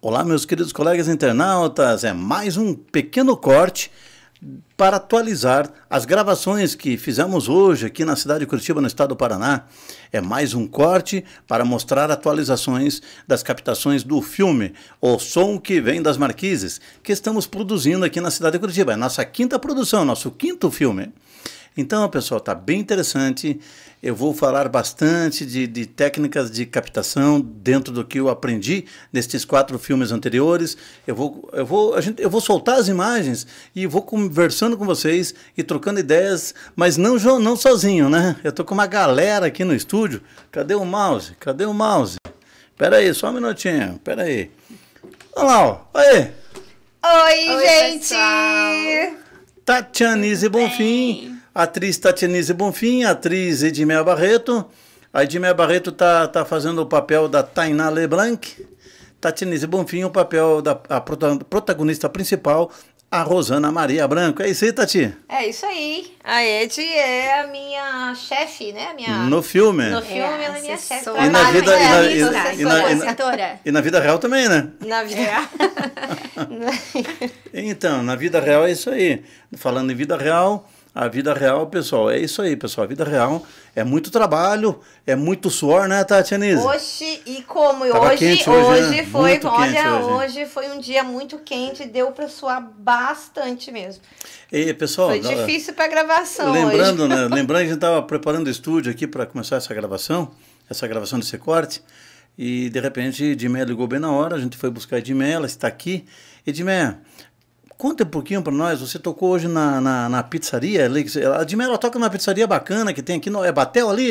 Olá, meus queridos colegas internautas, é mais um pequeno corte para atualizar as gravações que fizemos hoje aqui na cidade de Curitiba, no estado do Paraná. É mais um corte para mostrar atualizações das captações do filme O Som que Vem das Marquises, que estamos produzindo aqui na cidade de Curitiba. É nossa quinta produção, nosso quinto filme. Então, pessoal, está bem interessante. Eu vou falar bastante de, de, técnicas de captação dentro do que eu aprendi nestes quatro filmes anteriores. Eu vou, eu vou, gente, eu vou soltar as imagens e vou conversando com vocês e trocando ideias, mas não, não sozinho, né? Eu tô com uma galera aqui no estúdio. Cadê o mouse? Cadê o mouse? Pera aí, só um minutinho. Pera aí. Olha lá, ó. Aí. Oi, Oi, gente! Pessoal. Tatianise Bonfim atriz Tatianise Bonfim, atriz Edmé Barreto. A Edmé Barreto tá, tá fazendo o papel da Tainá Leblanc. Tatianise Bonfim, o papel da protagonista principal, a Rosana Maria Branco. É isso aí, Tati? É isso aí. A Ed é a minha chefe, né? Minha... No filme. No filme é, ela é minha chefe. E na vida... É e na, e, na, e, na, e na vida real também, né? Na vida real. então, na vida real é isso aí. Falando em vida real... A vida real, pessoal, é isso aí, pessoal. A vida real é muito trabalho, é muito suor, né, Tatianise? Hoje, e como Tava hoje, hoje, hoje né? foi, muito olha, hoje. hoje. foi um dia muito quente, deu para suar bastante mesmo. E, pessoal, foi difícil para gravação lembrando, hoje. Né, lembrando que a gente estava preparando o estúdio aqui para começar essa gravação, essa gravação desse corte. E de repente, Edmé ligou bem na hora, a gente foi buscar Edmé, ela está aqui. Edmé, Conta um pouquinho para nós. Você tocou hoje na, na, na pizzaria ali. A Dimé, ela toca numa pizzaria bacana que tem aqui. No, é Batel ali,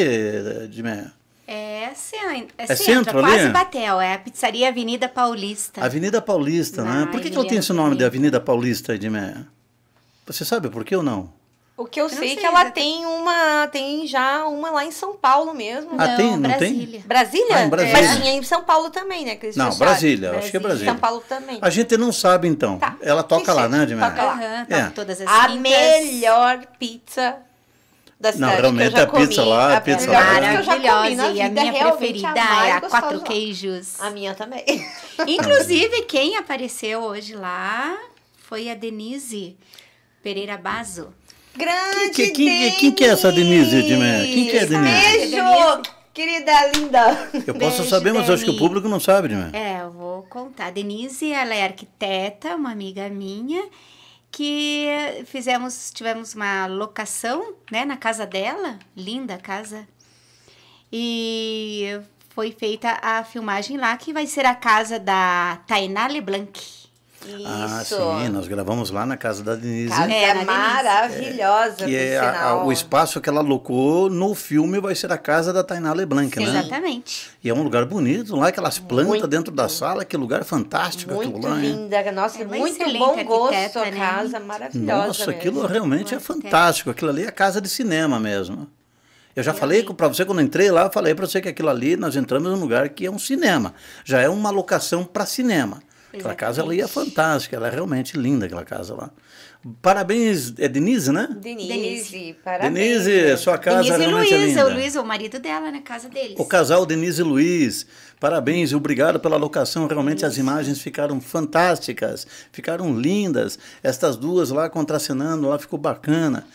Dimé? É, é, é centro, é, é centro, centro quase ali? Batel. É a pizzaria Avenida Paulista. Avenida Paulista, na né? Por que, que ela tem esse nome de Avenida Paulista, Edmé? Você sabe por que ou não? O que eu, eu sei é que ela tem uma, tem já uma lá em São Paulo mesmo. Ah, não, tem? Não Brasília. tem? Brasília? Ah, em Brasília. Mas tinha em São Paulo também, né? Que não, Brasília, Brasília, acho que é Brasília. São Paulo também. A gente não sabe, então. Tá. Ela toca lá, né, Edmar? Toca lá. Uhum, é. todas as A melhor pizza da cidade. Não, realmente a comi, pizza lá, a pizza lá. É Maravilhosa. E a minha preferida é a quatro queijos. A minha também. Inclusive, quem apareceu hoje lá foi a Denise Pereira Bazo. Grande quem quem, quem que é essa Denise de Quem que é Denise? Beijo, querida linda. Eu posso Beijo, saber, mas acho que o público não sabe, né? É, eu vou contar. Denise, ela é arquiteta, uma amiga minha, que fizemos, tivemos uma locação, né, na casa dela, linda casa. E foi feita a filmagem lá que vai ser a casa da Tainá Leblanc. Ah, Isso. Ah, sim, nós gravamos lá na casa da Denise. Casa é da maravilhosa, é, é a, a, o espaço que ela alocou no filme vai ser a casa da Tainá Leblanc, sim. né? Exatamente. E é um lugar bonito, lá aquelas plantas muito, dentro da sala, que lugar fantástico muito aquilo lá. linda, nossa, é muito bom gosto a né? casa, maravilhosa Nossa, mesmo. aquilo realmente é fantástico, aquilo ali é casa de cinema mesmo. Eu já falei para você quando entrei lá, eu falei para você que aquilo ali nós entramos num lugar que é um cinema, já é uma locação para cinema. Exatamente. Aquela casa ali é fantástica, ela é realmente linda, aquela casa lá. Parabéns, é Denise, né? Denise, parabéns. Denise, sua casa Denise realmente é Luiz, é linda. Denise e Luiz, o é o marido dela, na né, casa deles. O casal Denise e Luiz, parabéns e obrigado pela locação, realmente Isso. as imagens ficaram fantásticas, ficaram lindas. Estas duas lá contracenando, lá ficou bacana.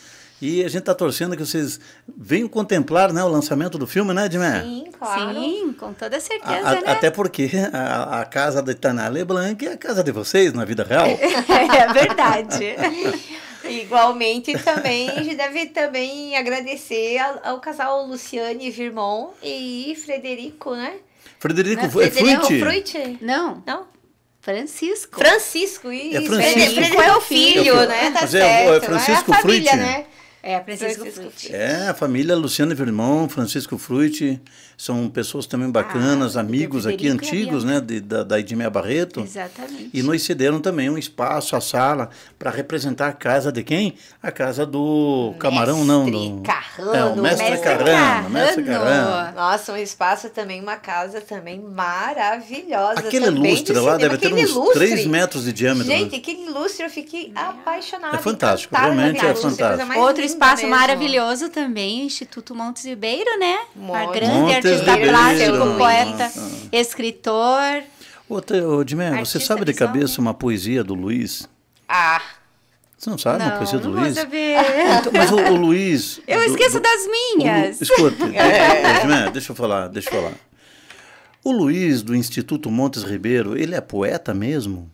E a gente está torcendo que vocês venham contemplar né, o lançamento do filme, né, Edmé? Sim, claro. Sim, com toda certeza. A, a, né? Até porque a, a casa da Itaná Leblanc é a casa de vocês na vida real. é verdade. Igualmente também, a gente deve também agradecer ao, ao casal Luciane Virmon e Frederico, né? Frederico, Não, é é Frederico é Fruit? Não. Não? Francisco. Francisco, isso. É Francisco. Frederico é o filho, é o filho né? Tá certo. É Francisco é a família, né? É, Francisco, Francisco Frutti. É, a família Luciano Vermão, Francisco Frutti, são pessoas também ah, bacanas, ah, amigos aqui antigos, né, de, da, da Edmeia Barreto. Exatamente. E nos cederam também um espaço, a sala, para representar a casa de quem? A casa do Camarão, não. Do, Carrano, é, o mestre, mestre Carrano, Carrano. Mestre Carrano. Nossa, um espaço também, uma casa também maravilhosa. Aquele também lustre de lá deve ter uns lustre. 3 metros de diâmetro. Né? Gente, aquele lustre eu fiquei apaixonada. É fantástico, realmente é fantástico. Outro espaço mesmo. maravilhoso também, Instituto Montes Ribeiro, né? Montes. A grande Montes artista plástico, poeta, ah. escritor. Ô, ô você sabe de cabeça uma poesia do Luiz? Ah, você não sabe não, uma poesia do não Luiz? Ver. Ah, então, mas o, o Luiz. Eu do, esqueço do, das minhas. O, escuta, é. é deixa eu falar, deixa eu falar. O Luiz do Instituto Montes Ribeiro, ele é poeta mesmo?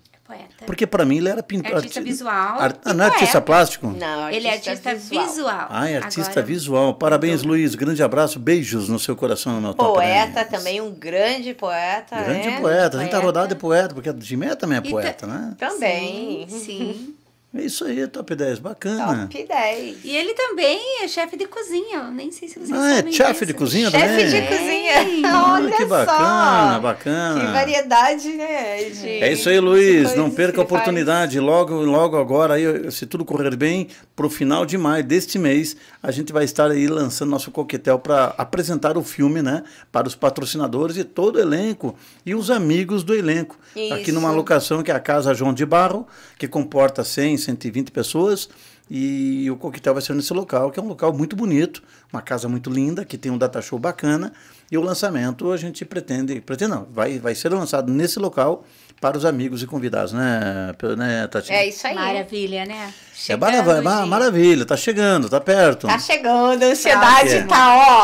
Porque para mim ele era pintor. É artista visual. Art... Ah, não é, é artista plástico? Não, artista é ele é artista visual. visual. Ah, é artista Agora... visual. Parabéns, Luiz. Grande abraço, beijos no seu coração. Na poeta também, um grande poeta. Grande né? poeta. A gente está rodado de poeta, porque a Jimé também é poeta, né? Também. Sim. sim. É isso aí, top 10, bacana. Top 10. E ele também é chefe de cozinha, nem sei se vocês ah, é sabem. Ah, é chefe de cozinha chefe também? Chefe de cozinha, é. olha que bacana, só. bacana. Que variedade, né? De... É isso aí, Luiz, não perca a oportunidade. Faz. Logo, logo agora, aí, se tudo correr bem, para o final de maio deste mês, a gente vai estar aí lançando nosso coquetel para apresentar o filme, né? Para os patrocinadores e todo o elenco e os amigos do elenco. Isso. Aqui numa locação que é a Casa João de Barro, que comporta 100, 120 pessoas. E o coquetel vai ser nesse local, que é um local muito bonito, uma casa muito linda, que tem um data show bacana. E o lançamento a gente pretende, pretende não, vai, vai ser lançado nesse local para os amigos e convidados, né, né Tatiana? É isso aí. Maravilha, né? É é chegando, é maravilha, maravilha, tá chegando, tá perto. Tá chegando, a ansiedade Próximo. Tá.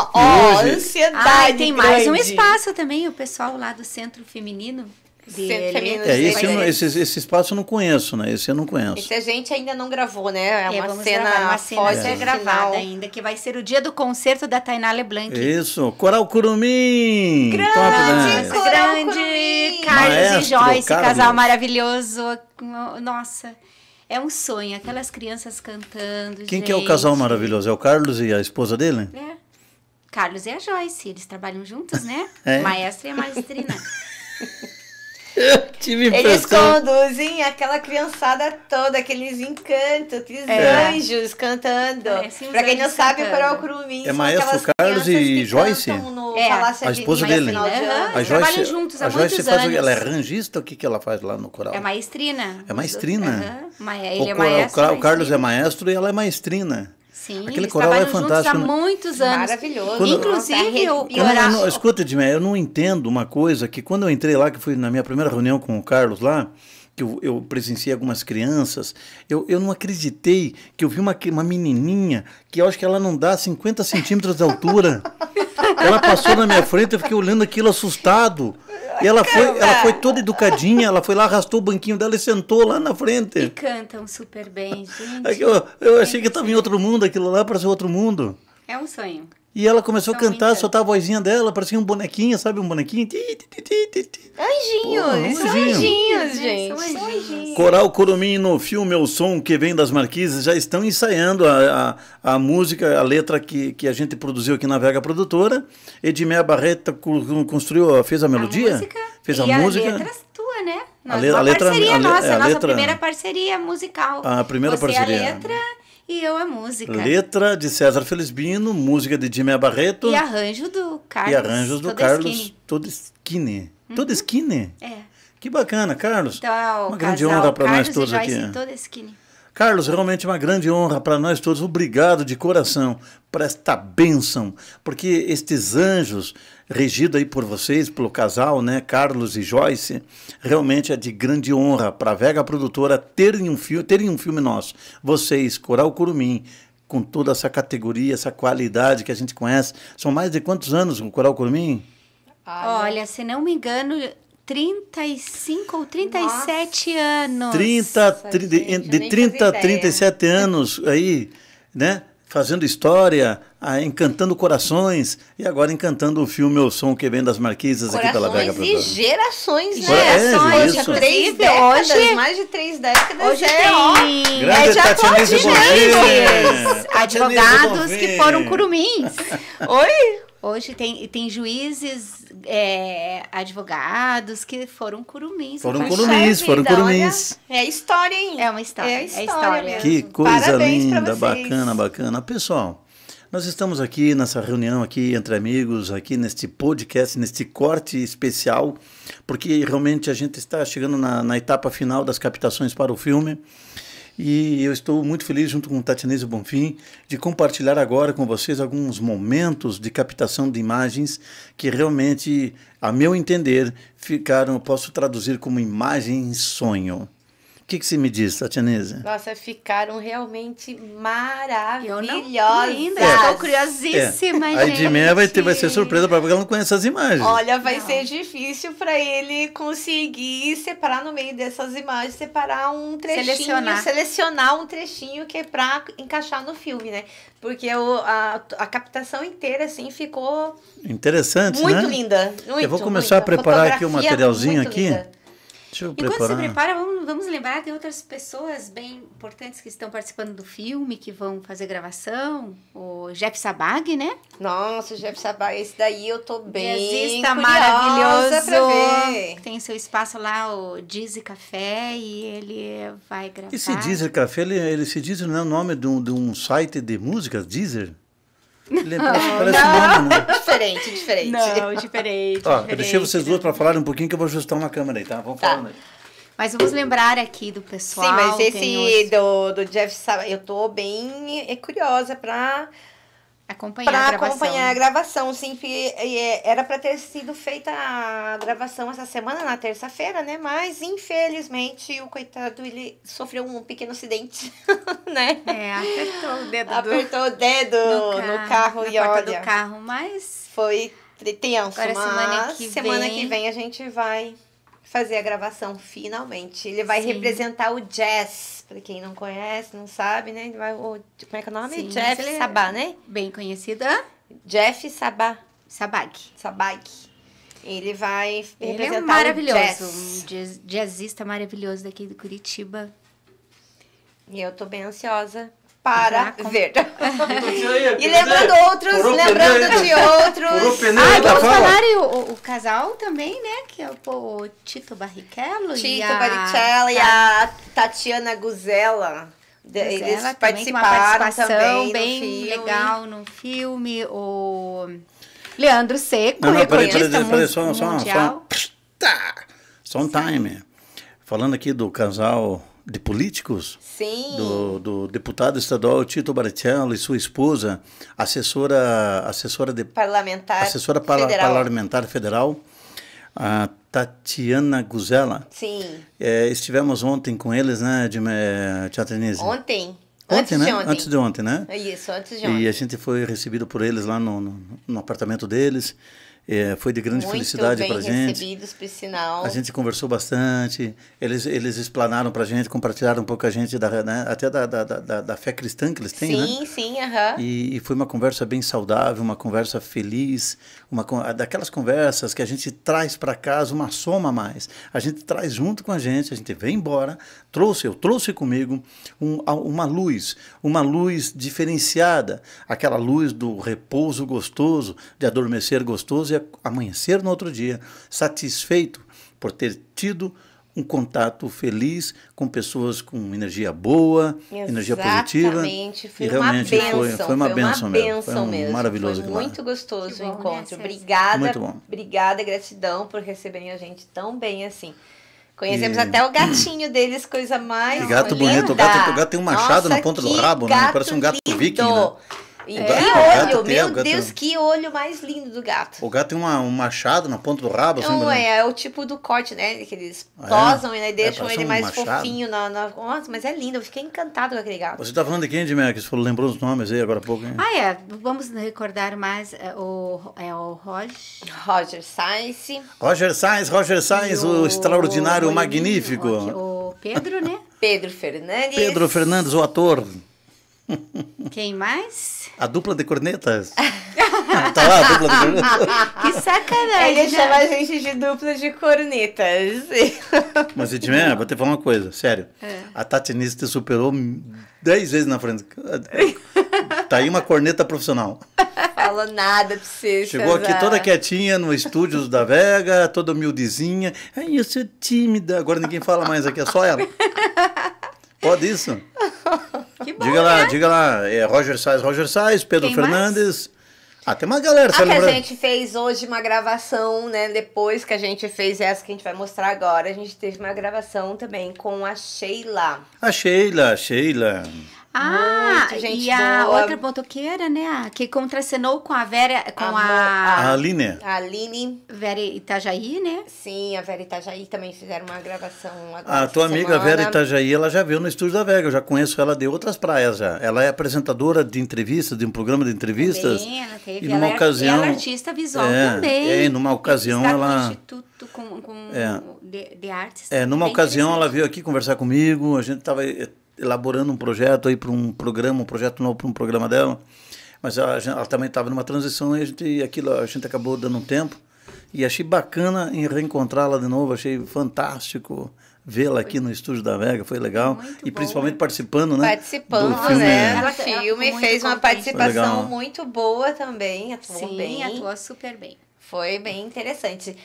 tá, ó, ó, ansiedade. Ah, tem grande. mais um espaço também, o pessoal lá do Centro Feminino é, é esse, não, esse, esse espaço eu não conheço, né? Esse eu não conheço. Esse a gente ainda não gravou, né? É, é uma, cena uma cena pós é. gravada ainda, que vai ser o dia do concerto da Tainá Leblanc. Isso, Coral Curumim! Grande, Top, né? Coral grande! Carlos Maestro, e Joyce, Carlos. casal maravilhoso. Nossa... É um sonho, aquelas crianças cantando. Quem gente. que é o casal maravilhoso? É o Carlos e a esposa dele? É. Carlos e a Joyce, eles trabalham juntos, né? É. e a maestrina. Tive Eles conduzem aquela criançada toda, aqueles encantos, aqueles é. anjos cantando. É, pra quem não sabe, o Coral Curumim é maestro Carlos e Joyce. É. a esposa dele. De uhum. A Joyce, juntos a Joyce faz, anos. Ela é arranjista, o que, que ela faz lá no coral? É maestrina. É maestrina. Uhum. Ele o, é maestro, o, o Carlos é maestro e ela é maestrina. Sim, Aquele coral é fantástico. há né? muitos anos. Maravilhoso. Quando, Inclusive, eu, eu, eu não, escuta, Edmé, eu não entendo uma coisa que quando eu entrei lá, que foi na minha primeira reunião com o Carlos lá, que eu, eu presenciei algumas crianças, eu, eu não acreditei que eu vi uma, uma menininha que eu acho que ela não dá 50 centímetros de altura. ela passou na minha frente, eu fiquei olhando aquilo assustado. E ela foi, ela foi toda educadinha, ela foi lá, arrastou o banquinho dela e sentou lá na frente. E cantam super bem, gente. É eu, eu achei que estava em outro mundo, aquilo lá para ser outro mundo. É um sonho. E ela começou a cantar, soltar a vozinha dela, parecia um bonequinho, sabe? Um bonequinho. Anjinhos, Porra, um são anjinhos, gente. São anjinhos. Coral Curumim no filme é O Som Que Vem das Marquises já estão ensaiando a, a, a, música, a letra que, que a gente produziu aqui na Vega Produtora. Edmé Barreta construiu, fez a melodia? A música, fez a e música. A letra tua, né? Nossa, a, le, a letra, parceria a, nossa, a, nossa letra, primeira parceria musical. A primeira Você é parceria. a letra e eu a música. Letra de César Felizbino, música de Jimmy Barreto. E arranjo do Carlos. E arranjos do Carlos Todeschini. Todeschini? Uhum. É. Que bacana, Carlos. Então, é uma grande honra para nós todos e Joyce aqui. Carlos, realmente uma grande honra para nós todos. Obrigado de coração por esta bênção, porque estes anjos regida aí por vocês, pelo casal, né, Carlos e Joyce, realmente é de grande honra para a Vega Produtora terem um filme, terem um filme nosso. Vocês, Coral Curumim, com toda essa categoria, essa qualidade que a gente conhece, são mais de quantos anos o Coral Curumim? Olha, se não me engano, 35 ou 37 Nossa. anos. 30, Nossa, 30 gente, de 30 a 37 anos aí, né? fazendo história, encantando corações e agora encantando o filme O Som Que Vem das Marquisas corações aqui pela Vega Produtora. Corações e gerações, né? Gerações, é, isso. décadas, hoje, mais de três décadas. Hoje é, ó, grande é de Tatianise Advogados que foram curumins. Oi? Hoje tem, tem juízes, é, advogados que foram curumins. Foram curumins, foram vida, curumins. Olha, é história, hein? É uma história. É história. É história que coisa Parabéns linda, bacana, bacana. Pessoal, nós estamos aqui nessa reunião aqui entre amigos, aqui neste podcast, neste corte especial, porque realmente a gente está chegando na, na etapa final das captações para o filme e eu estou muito feliz, junto com Tatianese Bonfim, de compartilhar agora com vocês alguns momentos de captação de imagens que realmente, a meu entender, ficaram, posso traduzir como imagem sonho. O que, que você me diz, Tatianese? Nossa, ficaram realmente maravilhosas. Linda, é. estou curiosíssima, é. A Edmeia vai, vai ser surpresa para porque ela não conhece as imagens. Olha, vai não. ser difícil para ele conseguir separar no meio dessas imagens, separar um trechinho, selecionar, selecionar um trechinho que é para encaixar no filme, né? Porque o, a, a captação inteira, assim, ficou... Interessante, muito né? Linda, muito linda. Eu vou começar muito. a preparar aqui o um materialzinho aqui. Linda Deixa eu Enquanto se prepara, vamos, vamos, lembrar de outras pessoas bem importantes que estão participando do filme, que vão fazer gravação. O Jeff Sabag, né? Nossa, o Jeff Sabag, esse daí eu tô bem Jazzista maravilhoso. ver. Tem seu espaço lá, o Dizzy Café, e ele vai gravar. Esse Deezer Café, ele, ele se diz não é o nome de um, de um site de músicas, Deezer? Ele é não, não. Diferente, diferente. Não, diferente. Ó, diferente. eu deixei vocês duas para falar um pouquinho que eu vou ajustar uma câmera aí, tá? Vamos tá. falando aí. Mas vamos lembrar aqui do pessoal. Sim, mas esse os... do, do Jeff, eu tô bem é curiosa para acompanhar pra a gravação. acompanhar a gravação, sim. Era para ter sido feita a gravação essa semana, na terça-feira, né? Mas, infelizmente, o coitado, ele sofreu um pequeno acidente, né? É, apertou o dedo Apertou o dedo no carro, no carro e olha... do carro, mas... Foi tenso, Agora, mas semana, que, semana vem... que vem a gente vai fazer a gravação, finalmente. Ele vai sim. representar o jazz para quem não conhece, não sabe, né? O, como é que é o nome? Sim, Jeff é Sabá, né? Bem conhecida. Jeff Sabá. Sabag. Sabag. Ele vai Ele representar é um maravilhoso, jazz. um jazzista maravilhoso daqui do Curitiba. E eu tô bem ansiosa para ver. e lembrando outros, lembrando de outros. ah, vamos falar o, o, casal também, né? Que é o, o Tito Barrichello Tito Barrichello e a Tatiana Guzella. Eles também, participaram também, bem no legal no filme. O Leandro Seco, não, não, recordista peraí, peraí, só, mundial. Só, só, tá! só um time. Falando aqui do casal de políticos? Sim. Do, do deputado estadual Tito Baratello e sua esposa, assessora, assessora de parlamentar, assessora federal. Par, parlamentar federal, a Tatiana Guzela. Sim. É, estivemos ontem com eles, né, de Tia Ontem. Ontem, antes né? De ontem. Antes de ontem, né? Isso, antes de ontem. E a gente foi recebido por eles lá no, no, no apartamento deles. É, foi de grande Muito felicidade para a gente. recebidos, por sinal. A gente conversou bastante, eles, eles explanaram para a gente, compartilharam um pouco a gente, da, né, até da, da, da, da, fé cristã que eles têm, sim, né? Sim, sim, E, e foi uma conversa bem saudável, uma conversa feliz, uma daquelas conversas que a gente traz para casa uma soma a mais. A gente traz junto com a gente, a gente vem embora, trouxe, eu trouxe comigo um, uma luz, uma luz diferenciada, aquela luz do repouso gostoso, de adormecer gostoso amanhecer no outro dia satisfeito por ter tido um contato feliz com pessoas com energia boa, Exatamente. energia positiva. Foi e realmente benção, foi, foi, uma foi benção, mesmo. Benção foi um mesmo. maravilhoso. Foi muito claro. gostoso bom, o né, encontro. Né? obrigada, muito bom. obrigada, gratidão por receberem a gente tão bem assim. Conhecemos e... até o gatinho deles, coisa mais. Que gato linda. bonito. O gato, o gato tem um machado Nossa, na ponta do rabo, né? Parece um gato lindo. viking. Né? E que é olho, tem, meu Deus, que olho mais lindo do gato. O gato tem uma, um machado na ponta do rabo, assim, Não, né? é, é o tipo do corte, né? Que eles posam é. e né, é, deixam é, ele um mais machado. fofinho. Na, na, Nossa, mas é lindo, eu fiquei encantado com aquele gato. Você tá falando de quem, de Que você falou, lembrou os nomes aí agora há pouco, hein? Ah, é, vamos recordar mais é, o, é, o Roger... Roger Sainz. Roger Sainz, Roger Sainz, o, o, extraordinário, o magnífico. O, o Pedro, né? Pedro Fernandes. Pedro Fernandes, o ator. Quem mais? A dupla de cornetas. tá lá a dupla de cornetas. Que sacanagem. Ele chama a gente de dupla de cornetas. Mas, Edmé, vou te falar uma coisa, sério. É. A Tatinista te superou dez vezes na frente. Tá aí uma corneta profissional. Falou nada pra você. Chegou aqui toda quietinha no estúdio da Vega, toda humildezinha. Ai, eu sou tímida. Agora ninguém fala mais aqui, é só ela. Pode isso? Que bom, diga lá, né? diga lá. É Roger Sainz, Roger Sainz, Pedro Quem Fernandes. Mais? Ah, tem uma galera. Ah, que a né? gente fez hoje uma gravação, né? Depois que a gente fez essa que a gente vai mostrar agora, a gente teve uma gravação também com a Sheila. A Sheila, a Sheila. Ah, Muito gente e a boa. outra botoqueira, né? Que contracenou com a Vera, com a, a, a Aline. A Aline. Vera Itajaí, né? Sim, a Vera Itajaí também fizeram uma gravação agora. A tua amiga semana. Vera Itajaí, ela já viu no estúdio da Vega, eu já conheço ela de outras praias já. Ela é apresentadora de entrevistas, de um programa de entrevistas. Sim, ela teve. E numa ela ocasião. Ela é artista visual é, também. É, e numa ocasião ela. Instituto com, com é, de, de Artes. É, numa ocasião né? ela veio aqui conversar comigo, a gente tava eh, elaborando um projeto aí para um programa, um projeto novo para um programa dela. Mas ela, ela também estava numa transição e a gente, aquilo, a gente acabou dando um tempo. E achei bacana em reencontrá-la de novo, achei fantástico vê-la aqui no estúdio da Vega, foi legal. Muito e bom. principalmente né? participando, né? Participando, filme, né? ela filme, ela fez uma participação muito boa também, atuou Sim, bem. atuou super bem. Foi bem interessante.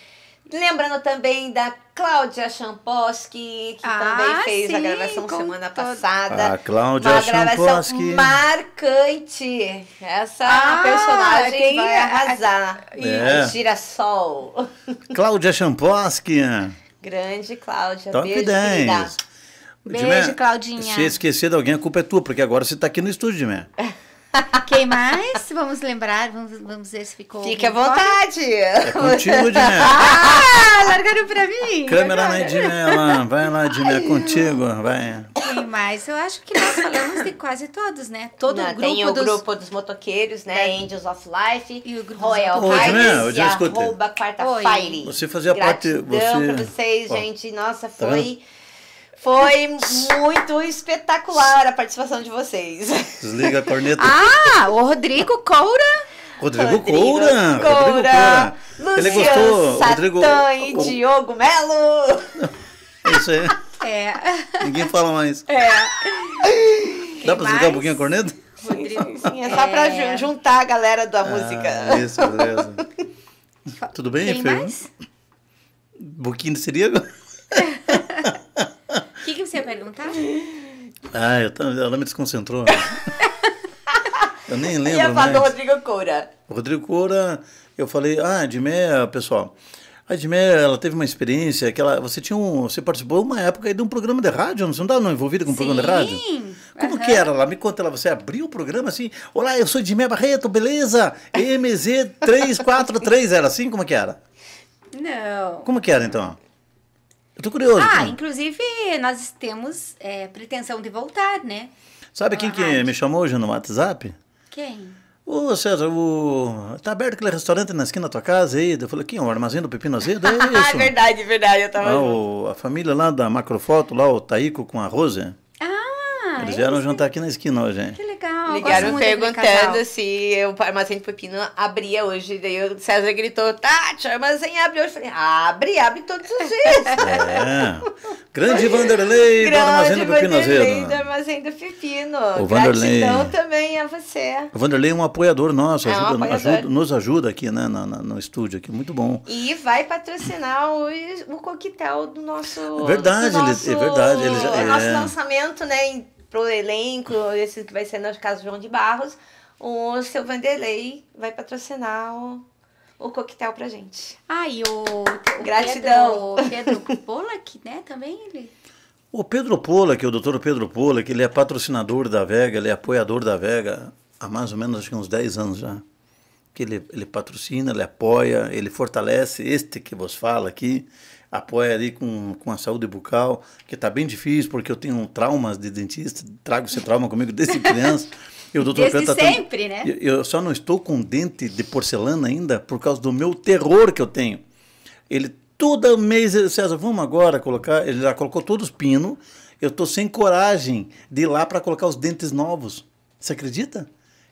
Lembrando também da Cláudia Champoski, que ah, também fez sim, a gravação semana todo. passada. A Cláudia uma gravação marcante. Essa ah, personagem quem vai é? arrasar. É. E é. girassol. Cláudia Champoski. Grande Cláudia. Top Beijo, 10. Querida. Beijo, Claudinha. Se esquecer de alguém, a culpa é tua, porque agora você está aqui no estúdio, Dimé. Quem mais? Vamos lembrar, vamos, vamos ver se ficou. Fique à vontade. É contigo, Diné. Ah, largaram pra mim. Câmera na Diné Vai lá, Diné, contigo. Vai. Quem mais? Eu acho que nós falamos de quase todos, né? Todo Não, o grupo. Tem o dos... grupo dos motoqueiros, né? Angels of Life. E o grupo Royal dos... Hoje, né? Eu já escutei. Arroba Quarta Fire. Você fazia Gratidão parte. Você... pra vocês, Ó. gente. Tá Nossa, foi. Tá foi muito espetacular a participação de vocês. Desliga a corneta. Ah, o Rodrigo Coura. Rodrigo, Rodrigo Coura. Coura. Rodrigo Coura. Luciano Ele Satã e Diogo Melo. É isso aí. É. Ninguém fala mais. É. Quem Dá pra mais? desligar um pouquinho a corneta? Rodrigo. Sim, é só é. pra juntar a galera da ah, música. Isso, beleza. Tudo bem, Quem mais? Boquinho de seria? que, que você ia perguntar? Ah, eu tava, ela me desconcentrou. Né? eu nem lembro. Eu ia falar do Rodrigo Coura. O Rodrigo Coura, eu falei, ah, Edmé, pessoal. A Edmé, ela teve uma experiência que ela, você tinha um, você participou uma época de um programa de rádio, se não estava envolvida com um Sim. programa de rádio? Sim. Como uhum. que era lá? Me conta ela você abriu o programa assim, olá, eu sou Edmé Barreto, beleza? MZ343, era assim? Como que era? Não. Como que era então? Eu tô curioso. Ah, inclusive nós temos é, pretensão de voltar, né? Sabe quem que me chamou hoje no WhatsApp? Quem? Ô, César, o... tá aberto aquele restaurante na esquina da tua casa aí? Eu falei, quem? O armazém do Pepino Azedo? É ah, isso. ah, verdade, verdade, eu tava... Ah, o... A família lá da Macrofoto, lá, o Taíco com a Rosa. Ah, Eles vieram é jantar aqui na esquina hoje, hein? Que legal. Ligaram perguntando se o armazém de pepino abria hoje. Daí o César gritou, Tati, o armazém abre hoje. Eu falei, abre, abre todos os dias. É. Grande Vanderlei Grande do Armazém do Pepino Vanderlei do Armazém do Pepino. O Vanderlei. Gratidão também a você. O Vanderlei é um apoiador nosso, é ajuda, um apoiador. ajuda, nos ajuda aqui né, no, no, no, estúdio, aqui, muito bom. E vai patrocinar o, o coquetel do nosso... Verdade, do nosso, ele, é verdade. Ele já, é. nosso lançamento, né, em pro elenco, esse que vai ser no caso João de Barros, o seu Vanderlei vai patrocinar o, o coquetel pra gente. Ah, e o, o Gratidão. Pedro, o Pedro Polak, né, também ele... O Pedro Polak, o doutor Pedro Polak, ele é patrocinador da Vega, ele é apoiador da Vega há mais ou menos acho que uns 10 anos já. Que ele, ele patrocina, ele apoia, ele fortalece este que vos fala aqui apoia ali com, com a saúde bucal, que está bem difícil, porque eu tenho traumas de dentista, trago esse trauma comigo desde criança. E o doutor Desde Pedro tá sempre, né? Eu só não estou com dente de porcelana ainda por causa do meu terror que eu tenho. Ele todo mês, César, vamos agora colocar, ele já colocou todos os pinos. Eu estou sem coragem de ir lá para colocar os dentes novos. Você acredita?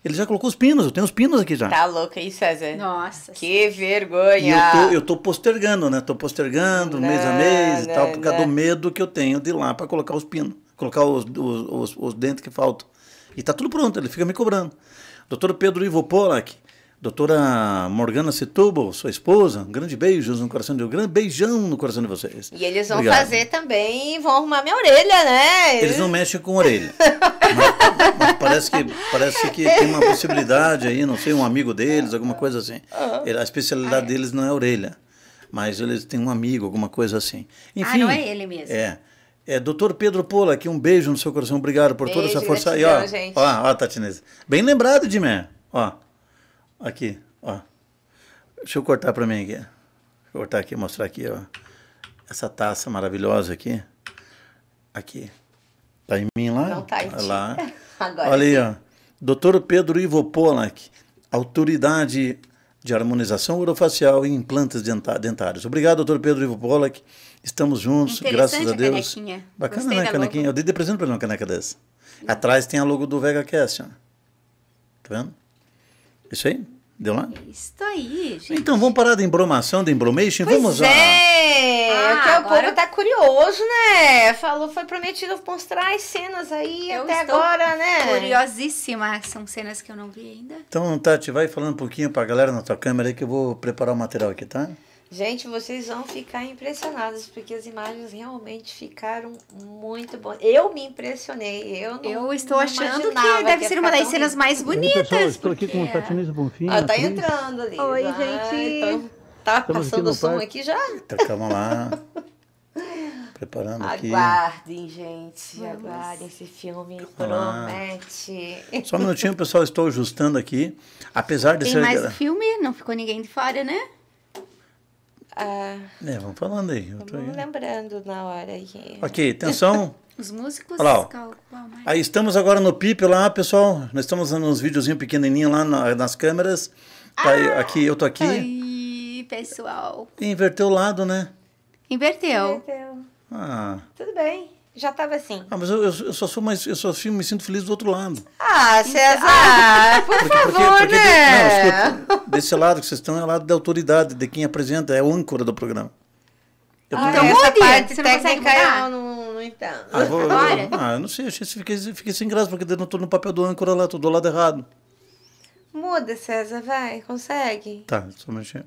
Ele já colocou os pinos, eu tenho os pinos aqui já. Tá louco aí, César? Nossa. Que vergonha. E eu tô, eu tô postergando, né? Tô postergando não, mês a mês não, e tal, por causa do medo que eu tenho de ir lá para colocar os pinos, colocar os, os, os, os, dentes que faltam. E tá tudo pronto, ele fica me cobrando. Doutor Pedro Ivo Polak, Doutora Morgana Setúbal, sua esposa, um grande beijo no coração de um grande beijão no coração de vocês. E eles vão Obrigado. fazer também, vão arrumar minha orelha, né? Eles, não mexem com orelha. mas, mas parece que parece que tem uma possibilidade aí, não sei, um amigo deles, alguma coisa assim. Uhum. A especialidade ah, é. deles não é orelha, mas eles têm um amigo, alguma coisa assim. Ah, Enfim, ah, não é ele mesmo. É. É, doutor Pedro Pola, aqui um beijo no seu coração, obrigado por beijo, toda essa força. Gratidão, e ó, gente. ó, ó, Tatinesa. Bem lembrado, mim, Ó, Aqui, ó. Deixa eu cortar para mim aqui. Deixa eu cortar aqui, mostrar aqui, ó. Essa taça maravilhosa aqui. Aqui. Tá em mim lá? Não tá em lá. Agora Olha aí, ó. Doutor Pedro Ivo Pollack, autoridade de harmonização orofacial e implantes dentários. Obrigado, doutor Pedro Ivo Pollack. Estamos juntos, graças a, a Deus. Canequinha. Bacana, Gostei né, canequinha? Logo. Eu dei de presente para ele uma caneca dessa. Não. Atrás tem a logo do VegaCast, ó. Tá vendo? Isso aí? Deu lá? Isso aí, gente. Então vamos parar da embromação, da embromation? Pois vamos lá. É, ah, que agora... É o povo tá curioso, né? Falou, foi prometido mostrar as cenas aí eu até agora, né? Curiosíssima, são cenas que eu não vi ainda. Então, Tati, vai falando um pouquinho pra galera na tua câmera aí que eu vou preparar o material aqui, tá? Gente, vocês vão ficar impressionados, porque as imagens realmente ficaram muito boas. Eu me impressionei, eu não Eu estou não achando que deve que ser uma das cenas mais bonitas. Pessoal, estou aqui com o Tatinês Bonfim. Ah, entrando ali. Oi, gente. Então, tá passando o som aqui já? Então, calma lá. preparando aqui. Aguardem, gente. Vamos. Aguardem esse filme. Promete. Só um minutinho, pessoal. Estou ajustando aqui. Apesar de Tem ser... mais filme? Não ficou ninguém de fora, né? Ah, é, vamos falando aí. Eu vamos lembrando na hora aí. Ok, atenção. Os músicos. Olha lá, aí estamos agora no PIP lá, pessoal. Nós estamos nos videozinhos pequenininhos lá na, nas câmeras. Tá ah, aqui, eu tô aqui. Oi, pessoal. inverteu o lado, né? Inverteu. Inverteu. Ah. Tudo bem já estava assim. Ah, mas eu, eu, só sou mais, eu só me sinto feliz do outro lado. Ah, então, César, ah, por porque, favor, porque, porque né? não, escuta, desse lado que vocês estão é o lado da autoridade, de quem apresenta, é o âncora do programa. Eu ah, então, essa parte você técnica é não, não, não entendo. Ah, vou, eu, ah, eu não sei, eu fiquei, fiquei sem graça, porque eu não estou no papel do âncora lá, estou do lado errado. Muda, César, vai, consegue. Tá, só mexer.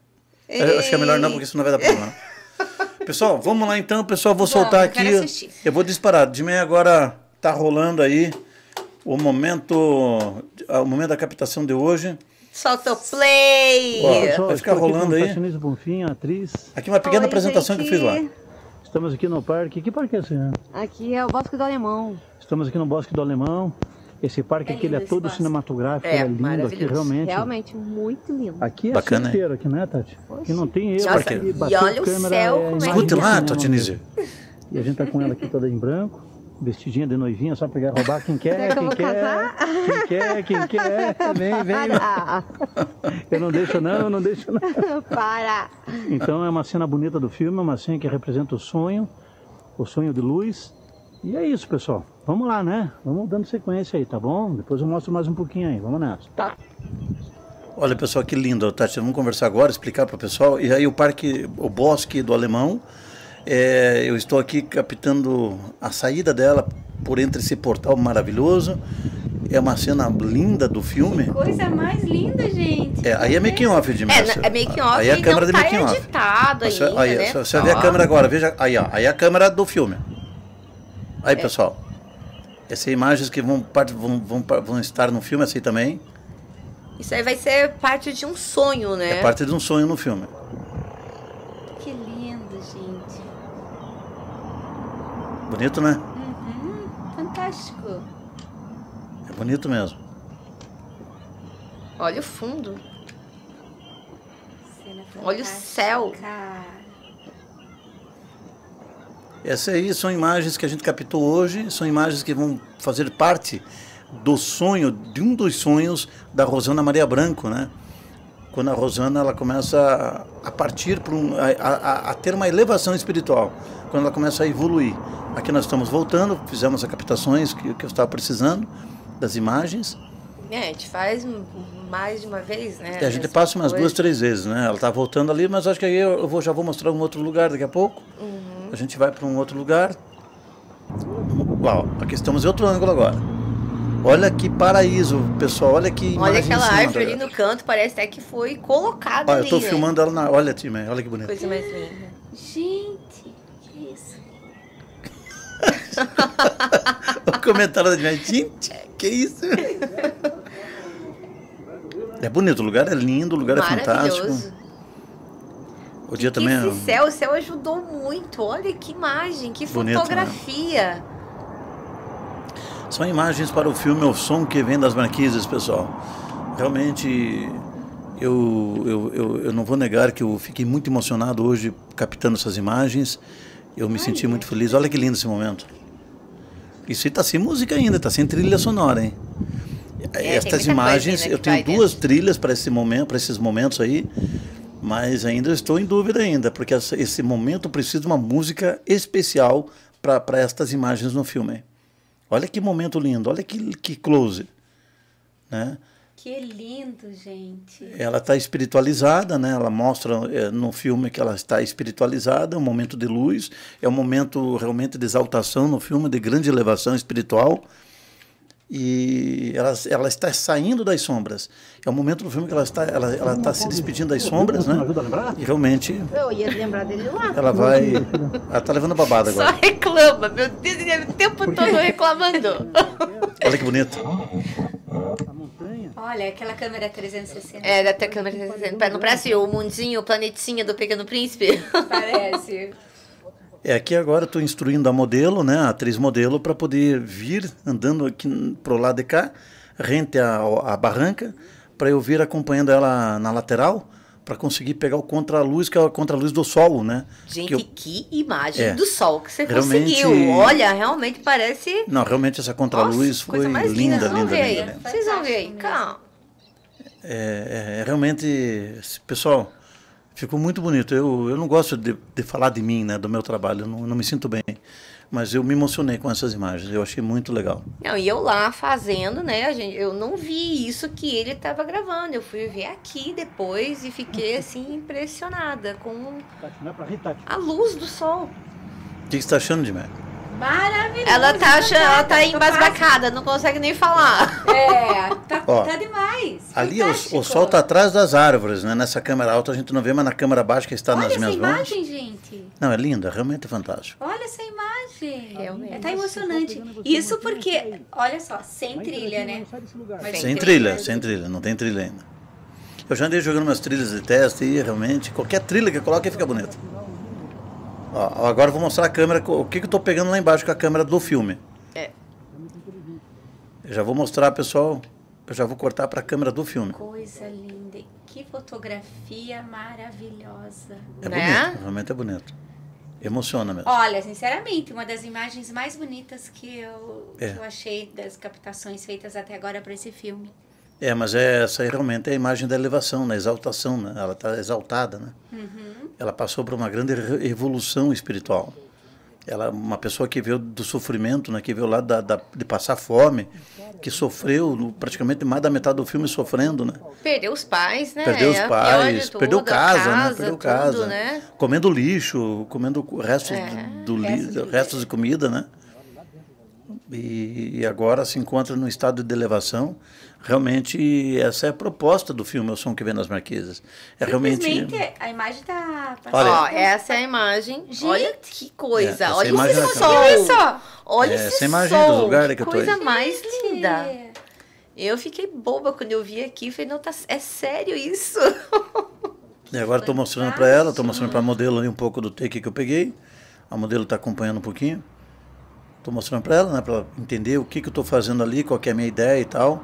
E... Eu achei é melhor não, porque isso não vai dar problema. Pessoal, vamos lá então, pessoal. Vou soltar aqui. Assistir. Eu vou disparar. De meia agora tá rolando aí o momento, o momento da captação de hoje. Solta o play! pessoal, vai ficar rolando aí. Bonfim, atriz. Aqui uma pequena Oi, apresentação gente. que eu fiz lá. Estamos aqui no parque. Que parque é esse? Né? Aqui é o Bosque do Alemão. Estamos aqui no Bosque do Alemão. Esse parque é aqui ele é todo espaço. cinematográfico, é, é lindo aqui, realmente. Realmente, muito lindo. Aqui é Bacana, inteiro, aqui, né, Tati? Que não tem erro. aqui, e olha o céu é como é Escute lá, Tati Tatinizia. E a gente tá com ela aqui toda em branco vestidinha de noivinha, só pegar, roubar quem quer, quem quer, quem quer, quem quer, vem, vem. Ah, tá. Eu não deixo não, eu não deixo não. Para. Então é uma cena bonita do filme, é uma cena que representa o sonho, o sonho de luz e é isso, pessoal. Vamos lá, né? Vamos dando sequência aí, tá bom? Depois eu mostro mais um pouquinho aí. Vamos nessa. Tá. Olha, pessoal, que lindo, Tati. Vamos conversar agora, explicar para o pessoal. E aí o parque, o bosque do Alemão, é, eu estou aqui captando a saída dela por entre esse portal maravilhoso. É uma cena linda do filme. Que coisa mais linda, gente. É, aí é making off de É, é making off Aí é a câmera não de tá making off. editado aí, né? Você, você vê a câmera agora, veja. Aí, ó. Aí é a câmera do filme. Aí, é. pessoal, essas imagens que vão, vão, vão, vão estar no filme assim também. Isso aí vai ser parte de um sonho, né? É parte de um sonho no filme. Que lindo, gente. Bonito, né? Uhum, fantástico. É bonito mesmo. Olha o fundo. Olha o céu. Essas aí são imagens que a gente captou hoje, são imagens que vão fazer parte do sonho, de um dos sonhos da Rosana Maria Branco, né? Quando a Rosana ela começa a partir para um, a, a, a, ter uma elevação espiritual, quando ela começa a evoluir. Aqui nós estamos voltando, fizemos as captações que, que eu estava precisando das imagens. É, a gente faz mais de uma vez, né? É, a gente passa umas coisa. duas, três vezes, né? Ela está voltando ali, mas acho que aí eu vou, já vou mostrar um outro lugar daqui a pouco. Uhum a gente vai para um outro lugar. Uau, aqui estamos em outro ângulo agora. Olha que paraíso, pessoal. Olha que Olha aquela árvore ali no canto, parece até que foi colocada ali. Eu tô né? filmando ela na. Olha, Tim, olha que bonito. Coisa mais linda. Gente, que isso? o comentário da minha gente, que isso? É bonito, o lugar é lindo, o lugar é fantástico. O dia também. esse é... céu, o céu ajudou muito. Olha que imagem, que Bonito, né? fotografia. Né? São imagens para o filme O Som que Vem das Marquises, pessoal. Realmente, eu, eu, eu, eu não vou negar que eu fiquei muito emocionado hoje captando essas imagens. Eu me Ai, senti muito feliz. Olha que lindo esse momento. Isso está sem música ainda, está sem trilha sonora, hein? É, Estas imagens, eu tenho duas dentro. trilhas para esse momento, para esses momentos aí mas ainda estou em dúvida ainda, porque essa, esse momento precisa de uma música especial para estas imagens no filme. Olha que momento lindo, olha que, que close. Né? Que lindo, gente. Ela está espiritualizada, né? Ela mostra é, no filme que ela está espiritualizada, é um momento de luz, é um momento realmente de exaltação no filme, de grande elevação espiritual e ela, ela está saindo das sombras. É o momento do filme que ela está, ela, ela está se despedindo das sombras, né? E realmente. Eu ia lembrar dele lá. Ela vai. Ela está levando babada agora. Só reclama, meu Deus, ele é o tempo todo reclamando. Olha que bonito. Olha, aquela câmera 360. É, da câmera 360. No Brasil, o mundinho, o planetinha do Pequeno Príncipe. Parece. É que agora estou instruindo a modelo, né, a atriz modelo, para poder vir andando aqui pro lado de cá, rente à barranca, para eu vir acompanhando ela na lateral, para conseguir pegar o contra-luz, que é o contra-luz do sol, né? Gente, que, eu... que imagem é. do sol que você realmente... conseguiu. Olha, realmente parece. Não, realmente essa contra-luz foi linda, linda, Vocês linda, linda, linda. Vocês vão ver aí, calma. É, é, realmente, pessoal, Ficou muito bonito. Eu, eu não gosto de, de falar de mim, né, do meu trabalho, eu não, não me sinto bem. Mas eu me emocionei com essas imagens, eu achei muito legal. Não, e eu lá fazendo, né, gente, eu não vi isso que ele estava gravando. Eu fui ver aqui depois e fiquei assim impressionada com é a luz do sol. O que você está achando de mim? Maravilhoso. Ela tá, tá, achando, ela tá embasbacada, não consegue nem falar. É, tá, Ó, tá demais. Ali o, o, sol tá atrás das árvores, né? Nessa câmera alta a gente não vê, mas na câmera baixa que está Olha nas minhas imagem, mãos. Olha essa imagem, gente. Não, é linda, realmente é fantástico. Olha essa imagem. Realmente. É, tá emocionante. Isso porque, olha só, sem trilha, né? sem trilha, sem trilha, não tem trilha ainda. Eu já andei jogando umas trilhas de teste e realmente qualquer trilha que coloque fica bonito Ó, agora eu vou mostrar a câmera, o que, que eu estou pegando lá embaixo com a câmera do filme. É. Eu já vou mostrar, pessoal. Eu já vou cortar para a câmera do filme. Coisa linda. Que fotografia maravilhosa. É né? bonito, realmente é bonito. Emociona mesmo. Olha, sinceramente, uma das imagens mais bonitas que eu, é. que eu achei das captações feitas até agora para esse filme. É, mas é, essa realmente é a imagem da elevação, da né? exaltação, né? Ela está exaltada, né? Uhum ela passou por uma grande evolução espiritual. Ela uma pessoa que veio do sofrimento, né, que veio lá da, da de passar fome, que sofreu no, praticamente mais da metade do filme sofrendo, né? Perdeu os pais, né? Perdeu os é pais, tudo, perdeu casa, casa, né? Perdeu tudo, casa, né? né? comendo lixo, comendo restos é, do, do restos, de restos de comida, né? E, e agora se encontra num estado de elevação realmente essa é a proposta do filme O Som que Vem nas Marquesas. É realmente a imagem tá Olha, ó, essa é a imagem. Gente, olha que coisa. É, olha esse é Olha só. Olha é, esse essa imagem é do lugar que coisa eu tô Coisa mais linda. Eu fiquei boba quando eu vi aqui, falei, não tá é sério isso? E agora estou mostrando para ela, estou mostrando para a modelo ali um pouco do take que eu peguei. A modelo está acompanhando um pouquinho. Estou mostrando para ela, né, para entender o que, que eu estou fazendo ali, qual é a minha ideia e tal.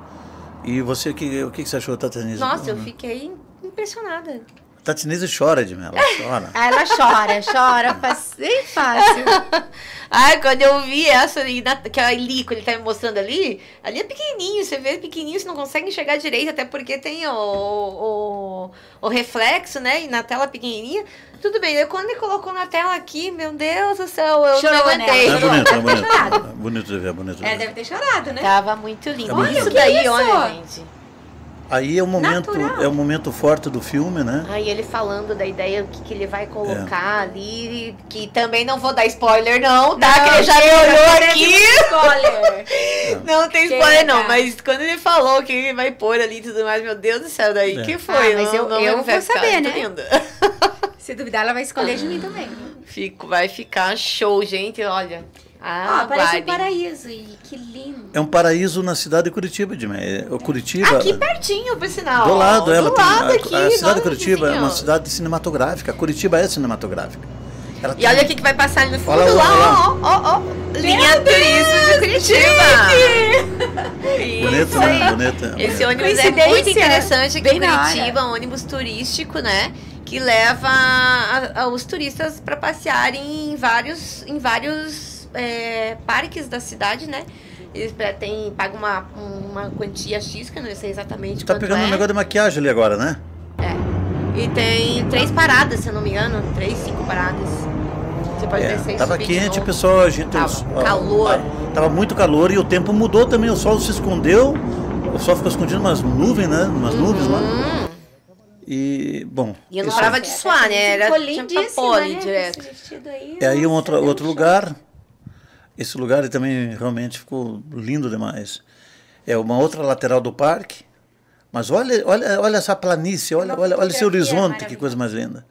E você, que, o que você achou da Tatanisa? Nossa, eu fiquei impressionada. Tatinese chora de ela chora. ela chora, chora, fácil fácil. Ai, quando eu vi essa ali, na, que ali, quando ele tá me mostrando ali, ali é pequenininho, você vê é pequenininho, você não consegue enxergar direito, até porque tem o, o, o reflexo, né? E na tela pequenininha, tudo bem, quando ele colocou na tela aqui, meu Deus do céu, eu chorou não né? aguentei. É bonito, é bonito. bonito de ver, bonito de ver. É, é deve ter chorado, né? Tava muito lindo. É olha isso daí, isso? olha, gente. Aí é o momento, é o momento forte do filme, né? Aí ele falando da ideia que, que ele vai é. colocar é. ali, que também não vou dar spoiler não, tá? Não, que ele já me olhou aqui. Spoiler. não, tem spoiler não, mas quando ele falou que ele vai pôr ali e tudo mais, meu Deus do céu, daí é. que foi? Ah, mas não, eu, não eu vou saber, né? Se duvidar, ela vai escolher de mim também. Fico, vai ficar show, gente. Olha. Ah, ah parece um paraíso. E que lindo. É um paraíso na cidade de Curitiba, Edmé. É, Curitiba. Aqui pertinho, por sinal. Do lado, ela do tem. Lado a, aqui, a cidade de Curitiba vizinho. é uma cidade cinematográfica. Curitiba é cinematográfica. Ela e tem... olha o que vai passar no fundo olha, lá, olha, ó, ó, ó. Linha turismo de Curitiba. Bonito, né? Bonito. Esse ônibus é muito interessante aqui em Curitiba, um ônibus turístico, né? que leva a, a, os turistas para passearem em vários, em vários é, parques da cidade, né? Eles tem, pagam uma, uma quantia X, que eu não sei exatamente Tá pegando é. um negócio de maquiagem ali agora, né? É. E tem três paradas, se eu não me engano. Três, cinco paradas. Você pode é, descer e Tava quente, pessoal. A gente, tava, calor. Ah, tava muito calor e o tempo mudou também. O sol se escondeu. O sol ficou escondido umas nuvens, né? Umas uhum. nuvens lá. Uhum. E, bom. E eu não parava de é, suar, né? Era Champapole né? direto. Aí, é aí um outro, outro lugar. Esse lugar também realmente ficou lindo demais. É uma outra lateral do parque. Mas olha, olha, olha essa planície, olha, olha, olha esse horizonte, que coisa mais linda.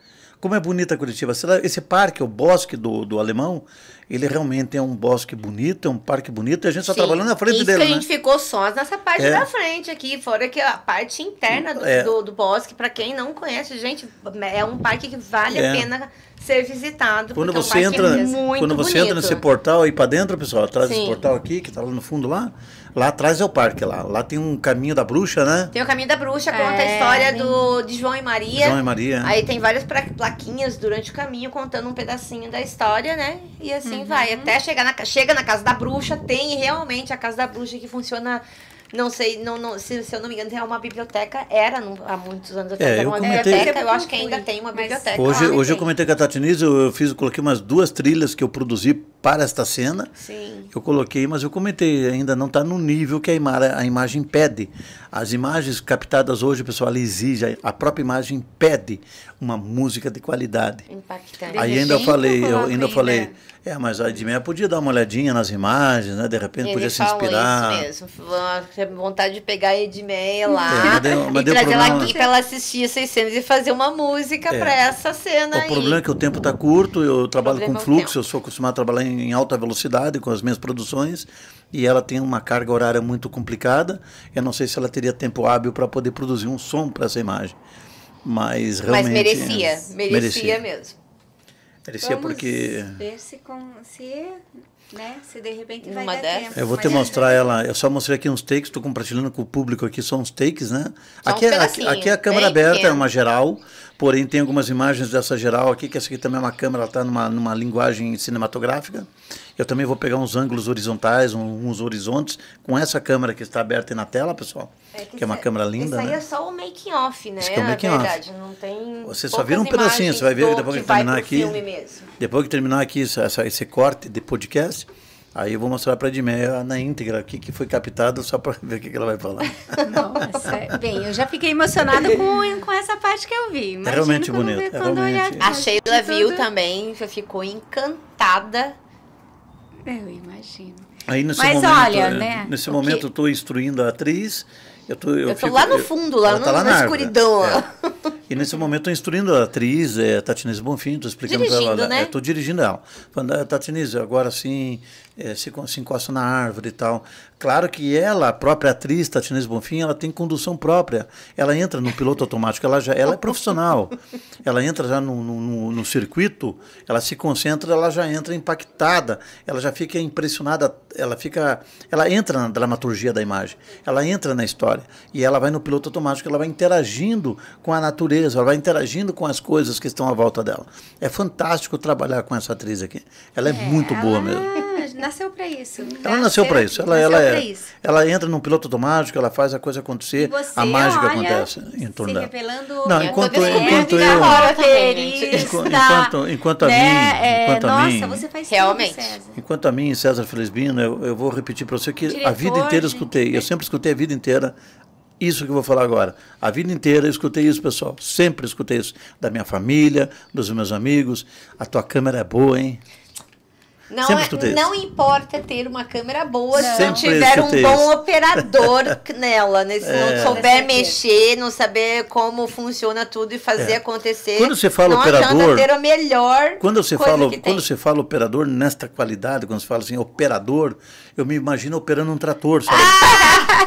Como é bonita Curitiba. Esse parque, o bosque do, do alemão, ele realmente é um bosque bonito, é um parque bonito, e a gente só trabalhando tá na frente isso dele. Que a né? gente né? ficou só nessa parte é. da frente aqui, fora que a parte interna do, é. do, do, bosque, para quem não conhece, gente, é um parque que vale é. a pena ser visitado. Quando você é um entra, é muito quando você bonito. entra nesse portal aí para dentro, pessoal, atrás desse portal aqui que está lá no fundo lá, lá atrás é o parque lá. Lá tem um caminho da bruxa, né? Tem o caminho da bruxa, conta a é, história do de João e Maria. João e Maria. Aí tem várias plaquinhas durante o caminho contando um pedacinho da história, né? E assim uhum. vai até chegar na chega na casa da bruxa, tem realmente a casa da bruxa que funciona não sei, não, não, se, se eu não me engano, tem uma biblioteca, era há muitos anos é, atrás, é, era uma comentei, biblioteca, é, eu acho que ainda tem uma biblioteca. Hoje, hoje eu comentei com a Tatiniza, eu, fiz, eu coloquei umas duas trilhas que eu produzi para esta cena. Sim. Eu coloquei, mas eu comentei, ainda não está no nível que a, ima a imagem pede. As imagens captadas hoje, pessoal, exige, a própria imagem pede uma música de qualidade. Impactante. Aí ainda eu falei, eu ainda falei. É, mas a Edmeia podia dar uma olhadinha nas imagens, né? De repente Ele podia se inspirar. Isso mesmo. Ah, vontade de pegar a Edmeia lá é, mas deu, mas e trazer problema... ela aqui para ela assistir essas cenas e fazer uma música é. para essa cena. O aí. problema é que o tempo está curto, eu trabalho com é fluxo, eu sou acostumado a trabalhar em alta velocidade com as minhas produções e ela tem uma carga horária muito complicada. Eu não sei se ela teria tempo hábil para poder produzir um som para essa imagem. Mas realmente. Mas merecia, é, merecia, merecia mesmo. Parecia Vamos porque. Ver se, com, se, né, se de repente Numa vai dar tempo. Eu vou te mostrar ela. Eu só mostrei aqui uns takes, estou compartilhando com o público aqui, são uns takes, né? aqui, um é, aqui, aqui, é a câmera aberta, é pequeno. é uma geral, porém tem algumas imagens dessa geral aqui, que essa aqui também é uma câmera, está numa, numa linguagem cinematográfica. Eu também vou pegar uns ângulos horizontais, uns horizontes, com essa câmera que está aberta aí na tela, pessoal. É, que, que é uma é- câmera linda. Isso né? aí é só o making off, né? Isso é o é making na verdade, não tem. Você só vira um pedacinho, você vai ver depois que, que terminar aqui. Depois que terminar aqui essa, esse corte de podcast. Aí eu vou mostrar para a Edmeia na íntegra aqui que foi captado só para ver o que, ela vai falar. Nossa, é bem, eu já fiquei emocionada com, com essa parte que eu vi. é realmente bonito. É realmente... A Sheila viu tudo. também, ficou encantada eu imagino. Aí, nesse Mas momento, olha, é, né? Nesse momento eu estou instruindo a atriz. Eu tô, eu, eu tô fico, lá no fundo, lá, no, tá lá na, na escuridão. Né? É. E nesse momento estou instruindo a atriz, é, Tatinese Bonfim, estou explicando para ela. É, né? Estou dirigindo ela. Falando, ah, Tatinese, agora sim, é, se, se encosta na árvore e tal. Claro que ela, a própria atriz, Tatinese Bonfim, ela tem condução própria. Ela entra no piloto automático, ela, já, ela é profissional. ela entra já no, no, no, circuito, ela se concentra, ela já entra impactada, ela já fica impressionada, ela fica. Ela entra na dramaturgia da imagem, ela entra na história. E ela vai no piloto automático, ela vai interagindo com a natureza natureza, ela vai interagindo com as coisas que estão à volta dela. É fantástico trabalhar com essa atriz aqui. Ela é, é muito ela boa mesmo. Nasceu para isso. Ela nasceu para isso. Ela, ela, é, isso. ela entra num piloto automático, ela faz a coisa acontecer, Você a mágica acontece em torno dela. Não, enquanto, eu, enquanto eu. Enquanto, enquanto a né? mim. É, enquanto a mim, enquanto a mim, César Felizbino, eu, eu vou repetir para você que Diretor, a vida inteira escutei. Eu sempre escutei a vida inteira isso que eu vou falar agora. A vida inteira eu escutei isso, pessoal. Sempre escutei isso. Da minha família, dos meus amigos. A tua câmera é boa, hein? Não, é- escutei. não importa ter uma câmera boa não. se não tiver um bom operador nela, né? Se é. não souber mexer, não saber como funciona tudo e fazer é. acontecer. Quando você fala não operador, ter a melhor quando você fala quando você fala operador nesta qualidade, quando você fala assim operador, eu me imagino operando um trator, sabe? Ah!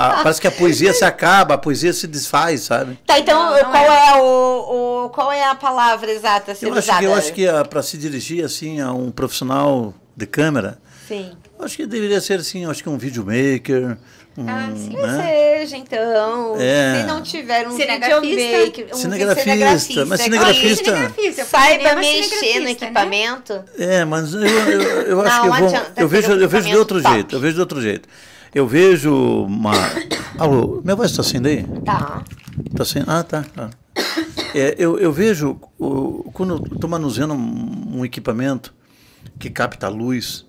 a, ah, parece que a poesia se acaba, a poesia se desfaz, sabe? Tá, então não, não qual é, é o, o, qual é a palavra exata? eu, acho Que, eu acho que ah, para se dirigir assim a um profissional de câmera, Sim. acho que deveria ser assim, acho que um videomaker. Um, ah, né? sim, né? seja, então. É. Se não tiver um videomaker, um cinegrafista, cinegrafista, mas cinegrafista, saiba é mexer no né? equipamento. Né? É, mas eu, eu, eu acho não, que bom, eu vejo, eu vejo de outro top. jeito, eu vejo de outro jeito. Eu vejo uma. Alô, minha voz está acendendo aí? Tá. Está sendo. Ah, tá. Ah. É, eu, eu vejo, o, quando estou manuseando um, um equipamento que capta a luz,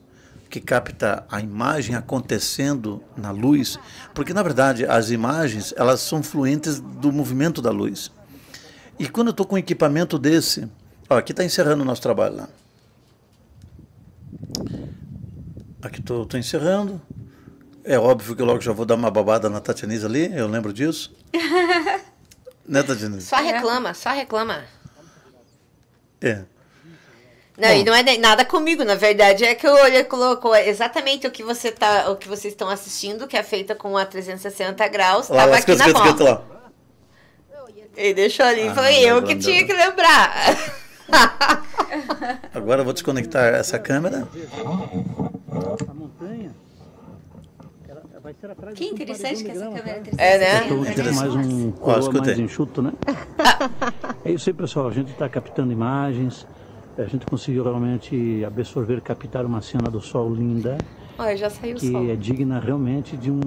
que capta a imagem acontecendo na luz, porque na verdade as imagens elas são fluentes do movimento da luz. E quando eu estou com um equipamento desse, ó, aqui está encerrando o nosso trabalho lá. Aqui estou encerrando. É óbvio que eu logo já vou dar uma babada na Tatianisa ali, eu lembro disso. né, Tatianise? Só reclama, só reclama. É. Não, Bom. e não é nada comigo, na verdade. É que o e colocou exatamente o que você tá, o que vocês estão assistindo, que é feita com a 360 graus. Lá, tava aqui na mão. Lá. E deixou ali, ah, foi eu que tinha que lembrar. Agora eu vou desconectar essa câmera. Essa tá montanha. Que interessante que essa câmera tá? é né? É mais um coroa mais enxuto, né? Ah. é isso aí, pessoal. A gente está captando imagens. A gente conseguiu realmente absorver, captar uma cena do sol linda. Olha, já saiu que o sol. Que é digna realmente de um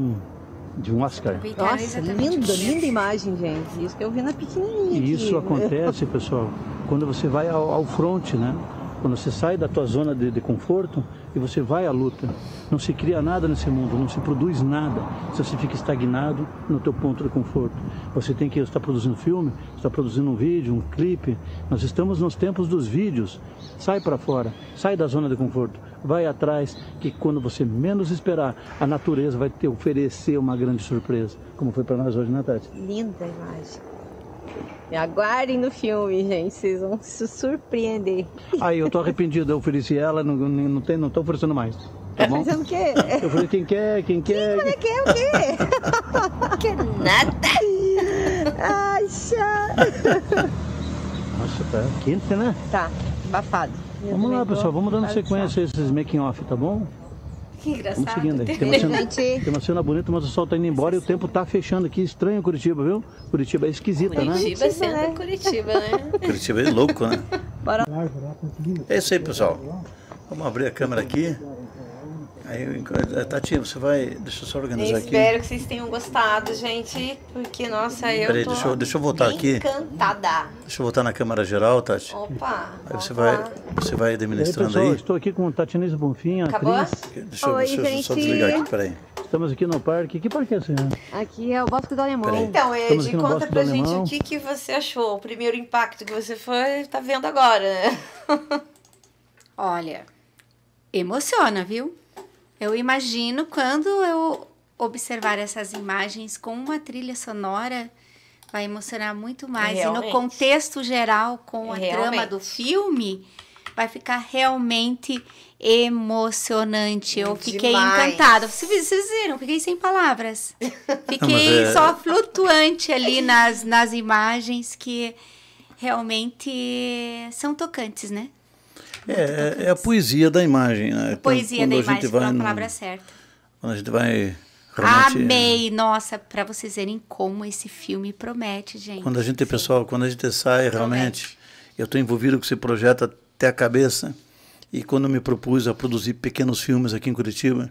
de um Oscar. Nossa, linda, linda imagem, gente. Isso que eu vi na pequenininha. E isso acontece, pessoal, quando você vai ao, ao fronte, né? Quando você sai da tua zona de, de, conforto e você vai à luta, não se cria nada nesse mundo, não se produz nada se você fica estagnado no teu ponto de conforto. Você tem que estar tá produzindo filme, está produzindo um vídeo, um clipe. Nós estamos nos tempos dos vídeos. Sai para fora, sai da zona de conforto, vai atrás que quando você menos esperar, a natureza vai te oferecer uma grande surpresa, como foi para nós hoje, na né, tarde. Linda imagem. Me aguardem no filme, gente. Vocês vão se surpreender. Aí, eu tô arrependido. Eu ofereci ela, não, não, tem, não tô oferecendo mais. Tá, tá bom? Oferecendo o quê? Eu falei, quem quer, quem quer. Quem quer o quê? Que nada. Ai, chato. Nossa, tá quente, né? Tá, abafado. Vamos lá, pessoal. Vamos dando sequência a esses making-off, tá bom? Que engraçado. Vamos seguindo aí. Tem uma, cena, tem uma cena bonita, mas o sol está indo embora e o tempo está fechando aqui. Estranho Curitiba, viu? Curitiba é esquisita, Curitiba né? Curitiba sendo é né? Curitiba, né? Curitiba é louco, né? Bora. É isso aí, pessoal. Vamos abrir a câmera aqui. Aí eh, Tati, você vai. Deixa eu só organizar eu espero aqui. Espero que vocês tenham gostado, gente. Porque, nossa, eu. Peraí, deixa, eu, deixa eu voltar aqui. Encantada. Deixa eu voltar na Câmara Geral, Tati. Opa! Aí você opa. vai, você vai administrando aí. Pessoal, aí. Estou aqui com Tatinis Bonfim, Acabou? atriz. Deixa, Oi, deixa gente. eu só desligar aqui, peraí. Estamos aqui no parque. Que parque é esse? né? Aqui é o Bosque do Alemão. Peraí. Então, Ed, conta pra gente o que, que você achou. O primeiro impacto que você foi, tá vendo agora, né? Olha, emociona, viu? Eu imagino quando eu observar essas imagens com uma trilha sonora vai emocionar muito mais realmente. e no contexto geral com a realmente. trama do filme vai ficar realmente emocionante. Eu fiquei Demais. encantada. Vocês, viram? Fiquei sem palavras. Fiquei é... só flutuante ali nas, nas imagens que realmente são tocantes, né? É, é, é a poesia da imagem, né? Poesia quando, quando da imagem, vai a palavra é certa. Quando a gente vai Realmente, Amei! Nossa, para vocês verem como esse filme promete, gente. Quando a gente, Sim. pessoal, quando a gente sai, promete. realmente, eu estou envolvido com esse projeto até a cabeça. E quando me propus a produzir pequenos filmes aqui em Curitiba,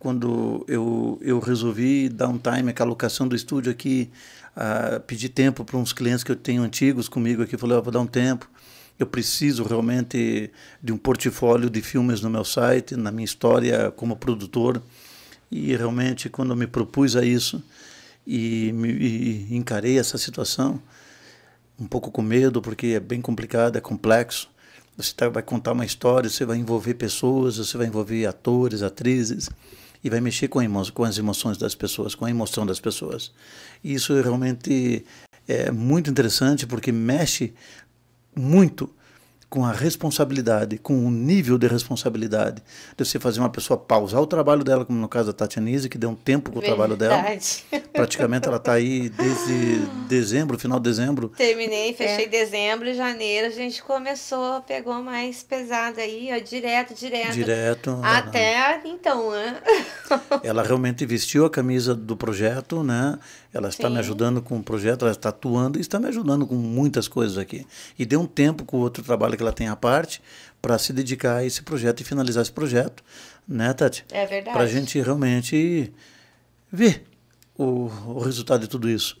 quando eu, eu resolvi dar um time, aquela locação do estúdio aqui, pedir tempo para uns clientes que eu tenho antigos comigo aqui, falei, vou dar um tempo eu preciso realmente de um portfólio de filmes no meu site, na minha história como produtor. E realmente, quando eu me propus a isso e, me, e encarei essa situação, um pouco com medo, porque é bem complicado, é complexo. Você tá, vai contar uma história, você vai envolver pessoas, você vai envolver atores, atrizes, e vai mexer com, emo com as emoções das pessoas, com a emoção das pessoas. E isso realmente é muito interessante, porque mexe muito com a responsabilidade, com o nível de responsabilidade de você fazer uma pessoa pausar o trabalho dela, como no caso da Tatianise, que deu um tempo com o trabalho dela. Praticamente ela está aí desde dezembro, final de dezembro. Terminei, fechei é. dezembro, janeiro, a gente começou, pegou mais pesado aí, ó, direto, direto. Direto. Até então, né? ela realmente vestiu a camisa do projeto, né? Ela está Sim. me ajudando com o um projeto, ela está atuando e está me ajudando com muitas coisas aqui. E deu um tempo com o outro trabalho que ela tem à parte para se dedicar a esse projeto e finalizar esse projeto, né, Tati? É verdade. Para a gente realmente ver o, o resultado de tudo isso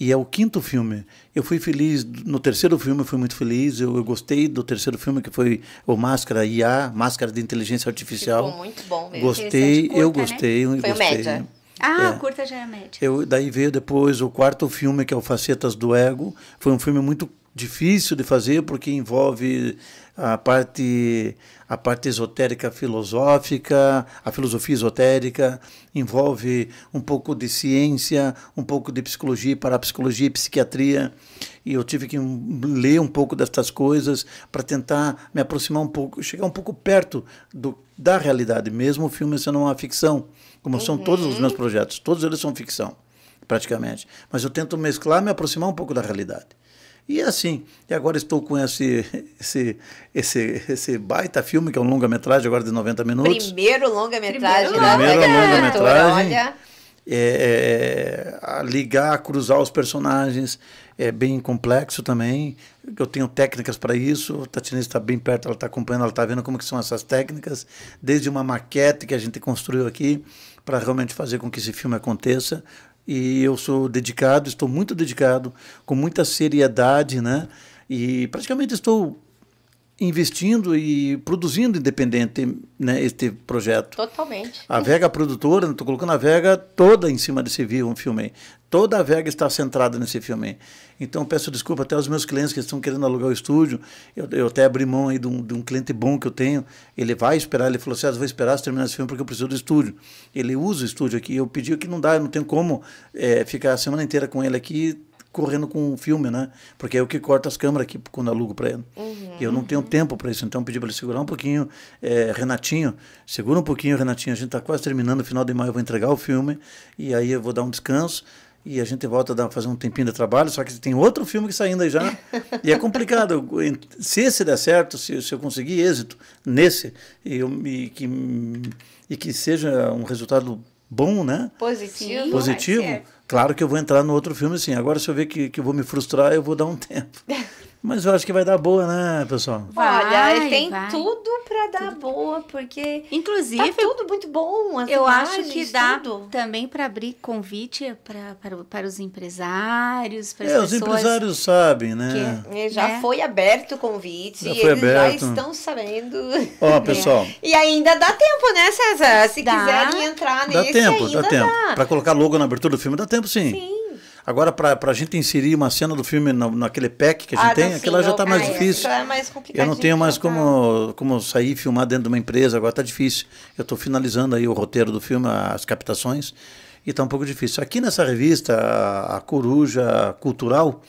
e é o quinto filme. Eu fui feliz, no terceiro filme eu fui muito feliz, eu, eu gostei do terceiro filme que foi o Máscara IA, Máscara de Inteligência Artificial. Ficou muito bom mesmo. Gostei, curta, eu né? gostei, né? eu foi gostei. O média. Ah, é. o curta já é média. Eu, daí veio depois o quarto filme, que é o Facetas do Ego. Foi um filme muito difícil de fazer, porque envolve a parte, a parte esotérica filosófica, a filosofia esotérica, envolve um pouco de ciência, um pouco de psicologia, parapsicologia e psiquiatria. E eu tive que ler um pouco destas coisas para tentar me aproximar um pouco, chegar um pouco perto do, da realidade, mesmo o filme sendo uma ficção como uhum. são todos os meus uhum. projetos. Todos eles são ficção, praticamente. Mas eu tento mesclar, me aproximar um pouco da realidade. E é assim, e agora estou com esse, esse, esse, esse baita filme, que é um longa-metragem agora de 90 minutos. Primeiro longa-metragem da Primeiro longa-metragem. Olha, é, é ligar, cruzar os personagens, é bem complexo também. Eu tenho técnicas para isso. A Tatiana está bem perto, ela está acompanhando, ela está vendo como que são essas técnicas, desde uma maquete que a gente construiu aqui para realmente fazer com que esse filme aconteça. E eu sou dedicado, estou muito dedicado, com muita seriedade, né? E praticamente estou investindo e produzindo independente né, este projeto. Totalmente. A Vega produtora, estou colocando a Vega toda em cima desse filme. Toda a Vega está centrada nesse filme. Então peço desculpa até aos meus clientes que estão querendo alugar o estúdio. Eu, eu até abri mão aí de um, de um, cliente bom que eu tenho. Ele vai esperar, ele falou assim: ah, vou esperar se terminar esse filme porque eu preciso do estúdio. Ele usa o estúdio aqui. Eu pedi que não dá, eu não tenho como é, ficar a semana inteira com ele aqui correndo com o filme, né? Porque é o que corta as câmeras aqui quando alugo para ele. Uhum. Eu não tenho uhum. tempo para isso, então pedi para ele segurar um pouquinho. É, Renatinho, segura um pouquinho, Renatinho, a gente está quase terminando, final de maio eu vou entregar o filme, e aí eu vou dar um descanso e a gente volta a fazer um tempinho de trabalho, só que tem outro filme que saindo aí já. e é complicado. Se esse der certo, se, se eu conseguir êxito nesse, e, eu, e, que, e que seja um resultado bom, né? Positivo. Positivo. Claro que eu vou entrar no outro filme assim. Agora, se eu ver que, que eu vou me frustrar, eu vou dar um tempo. Mas eu acho que vai dar boa, né, pessoal? Vai, Olha, é, tem vai. tudo para dar tudo. boa, porque inclusive tá tudo muito bom. eu imagens, acho que dá tudo. também para abrir convite para para os empresários, para é, as pessoas. os empresários sabem, né? Que, é, já né? foi aberto o convite, já foi eles aberto. já estão sabendo. Ó, oh, pessoal. É. E ainda dá tempo, né, César? Se dá. quiserem entrar dá tempo ainda dá tempo. Para colocar logo na abertura do filme, dá tempo, sim. Sim. Agora, para a gente inserir uma cena do filme na, naquele pack que a gente ah, tá tem, aquilo aquela já está mais é, difícil. É mais eu não tenho mais como, como sair e filmar dentro de uma empresa, agora está difícil. Eu estou finalizando aí o roteiro do filme, as captações, e está um pouco difícil. Aqui nessa revista, a, a Coruja Cultural,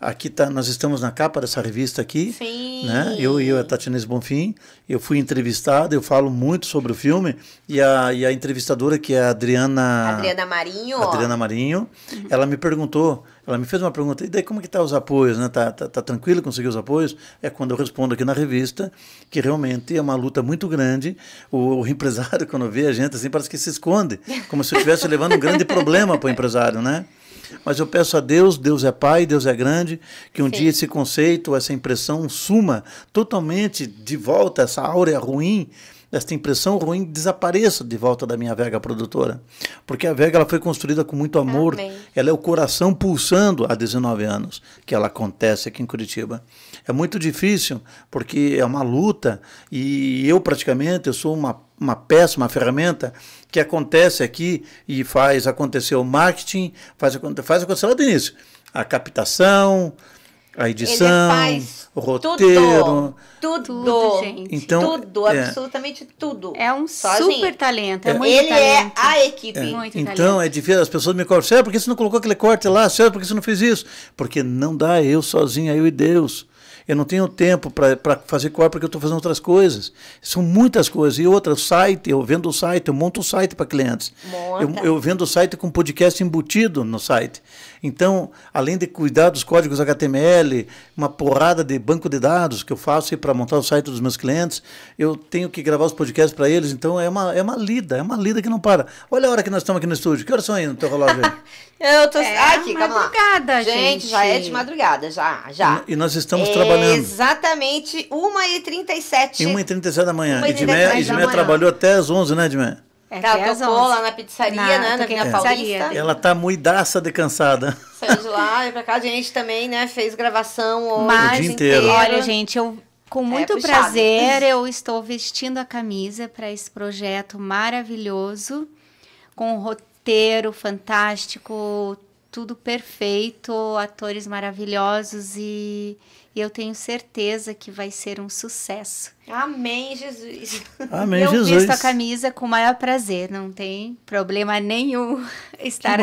aqui tá, nós estamos na capa dessa revista aqui. Sim né? Eu e eu, a Tatiana Bonfim, eu fui entrevistada, eu falo muito sobre o filme, e a, e a entrevistadora, que é a Adriana... Adriana Marinho. Adriana Marinho, ela me perguntou, ela me fez uma pergunta, e daí como que tá os apoios, né? Tá, tá, tá tranquilo conseguir os apoios? É quando eu respondo aqui na revista, que realmente é uma luta muito grande, o, o empresário, quando vê a gente, assim, parece que se esconde, como se eu estivesse levando um grande problema para o empresário, né? Mas eu peço a Deus, Deus é Pai, Deus é grande, que um Sim. dia esse conceito, essa impressão suma totalmente de volta, essa áurea ruim, essa impressão ruim desapareça de volta da minha vega produtora. Porque a vega ela foi construída com muito amor, Amém. ela é o coração pulsando há 19 anos, que ela acontece aqui em Curitiba é muito difícil, porque é uma luta e eu praticamente eu sou uma, uma peça, uma ferramenta que acontece aqui e faz acontecer o marketing, faz, faz acontecer lá do início, a captação, a edição, o roteiro. Tudo, tudo, gente. Então, tudo, é. absolutamente tudo. É um Sozinho. super talento, é, é muito Ele é talento. é a equipe. É. Muito então, talento. é difícil, as pessoas me cortam, por que você não colocou aquele corte lá? Sério, por que você não fez isso? Porque não dá, eu sozinho, eu e Deus. Eu não tenho tempo para fazer cópia porque eu estou fazendo outras coisas. São muitas coisas. E outra, o site, eu vendo o site, eu monto o site para clientes. Eu, eu, vendo o site com podcast embutido no site. Então, além de cuidar dos códigos HTML, uma porrada de banco de dados que eu faço para montar o site dos meus clientes, eu tenho que gravar os podcasts para eles. Então, é uma, é uma lida, é uma lida que não para. Olha a hora que nós estamos aqui no estúdio. Que horas são aí no teu relógio? eu tô é, aqui, ah, calma madrugada, lá. Gente, gente, já é de madrugada, já, já. E, e nós estamos é, trabalhando. Exatamente 1h37. 1h37 da manhã. Edmé, Edmé trabalhou até as 11, né, Edmé? É, tá, ela tocou lá na pizzaria, né, na, né? Na Vila é. Paulista. Ela tá muidaça de cansada. Saiu de lá e pra cá. A gente também, né? Fez gravação hoje. Mas, o dia inteiro. É, olha, gente, eu... Com é muito é, prazer, eu estou vestindo a camisa para esse projeto maravilhoso, com um roteiro fantástico, tudo perfeito, atores maravilhosos e e eu tenho certeza que vai ser um sucesso. Amém, Jesus. Amém, eu Jesus. Eu visto a camisa com o maior prazer, não tem problema nenhum estar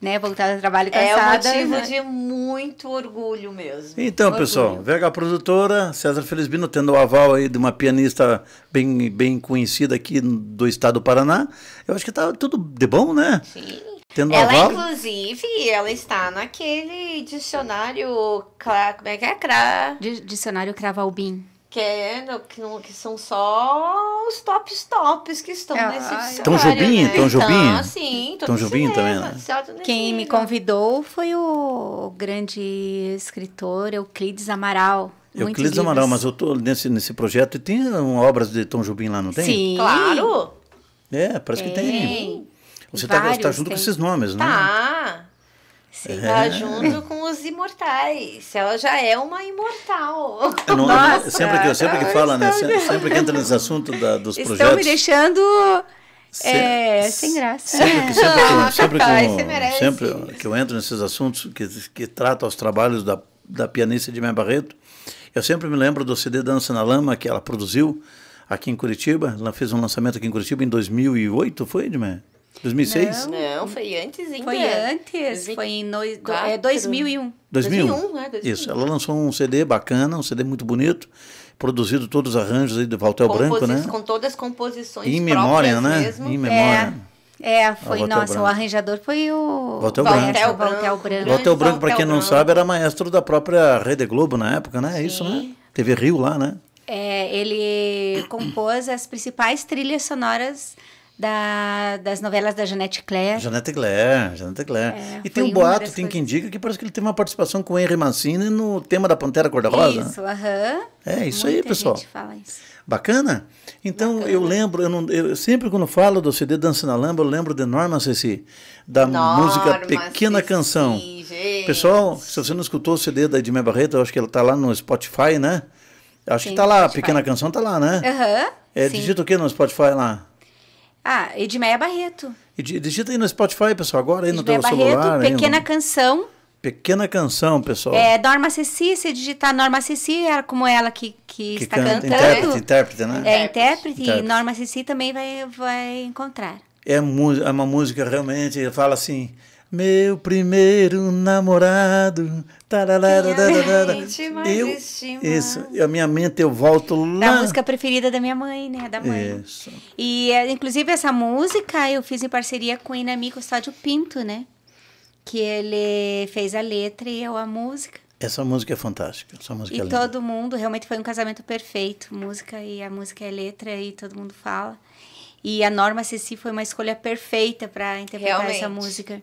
né, voltar ao trabalho cansada. É um motivo né? de muito orgulho mesmo. Então, orgulho. pessoal, Vega Produtora, César Felizbino, tendo o aval aí de uma pianista bem, bem conhecida aqui do estado do Paraná, eu acho que tá tudo de bom, né? Sim. Tendo ela, aval? inclusive, ela está naquele dicionário. Cra, como é que é? Cra... Dicionário Cravalbin. Que, é, que, são só os tops tops que estão ah, nesse dicionário. Tom Jobim, né? Tom então, Jobim. Então, sim, tão Jobim também. Né? Tá Quem me convidou foi o grande escritor Euclides Amaral. Euclides Amaral, mas eu estou nesse, nesse projeto e tem obras de Tom Jobim lá, não tem? Sim, claro. É, parece tem. que tem. Você está tá, tá junto tem... com esses nomes, tá. né? Tá. Você tá é. junto com os imortais. Ela já é uma imortal. não, Nossa, sempre que, sempre que fala, né? Sempre, sempre, que entra nesse assunto da, dos Estão projetos. Estão me deixando se, é, sem graça. Sempre que, sempre, que, sempre, que eu, sempre que eu entro nesses assuntos que, que tratam os trabalhos da, da pianista Edmé Barreto, eu sempre me lembro do CD Dança na Lama que ela produziu aqui em Curitiba. Ela fez um lançamento aqui em Curitiba em 2008, foi, Edmé? 2006? Não, não foi antes ainda. Foi antes, foi em no, é, 2001. 2001. 2001, né? 2001. Isso, ela lançou um CD bacana, um CD muito bonito, produzido todos os arranjos aí do Valtel Branco, né? Com todas as composições Em memória, né? Mesmo. Em memória. É, é ah, foi, nossa, Branco. o arranjador foi o... Valtel Branco. Valtel Branco, Valtel Branco, Valtel Branco para quem não sabe, era maestro da própria Rede Globo na época, né? É isso, né? TV Rio lá, né? É, ele compôs as principais trilhas sonoras da, das novelas da Jeanette Claire. Jeanette Claire, Jeanette Claire. É, e tem um boato, tem coisas... que indica, que parece que ele tem uma participação com o Henry Mancini no tema da Pantera Cor-de-Rosa. Isso, aham. É, isso Muita aí, pessoal. Gente fala isso. Bacana? Então, Bacana. eu lembro, eu, não, eu, sempre quando falo do CD Dança na Lamba, eu lembro de Norma Ceci, da Norma música Pequena Ceci, Canção. Gente. Pessoal, se você não escutou o CD da Edmé Barreto, eu acho que ela tá lá no Spotify, né? Acho Sim, que tá lá, a Pequena Canção tá lá, né? Aham. Uhum, é, digita o que no Spotify lá? Ah, Edmeia Barreto. Ed, digita aí no Spotify, pessoal, agora aí Edmeia no teu Barreto, celular. Pequena Canção. Pequena Canção, pessoal. É, Norma Ceci, se digitar Norma Ceci, é como ela que, que, que está canta, cantando. Intérprete, intérprete, né? É, intérprete, intérprete. Norma Ceci também vai, vai encontrar. É, é uma música realmente, fala assim, meu primeiro namorado. Tararara, é gente mais eu, estima. Isso. A minha mente eu volto lá. A música preferida da minha mãe, né? Da mãe. Isso. E eh, inclusive essa música eu fiz em parceria com o Inamico Sádio Pinto, né? Que ele fez a letra e eu a música. Essa música é fantástica. Essa música e é linda. todo mundo, realmente foi um casamento perfeito. Música e a música é letra e todo mundo fala. E a Norma Ceci foi uma escolha perfeita para interpretar Realmente. essa música.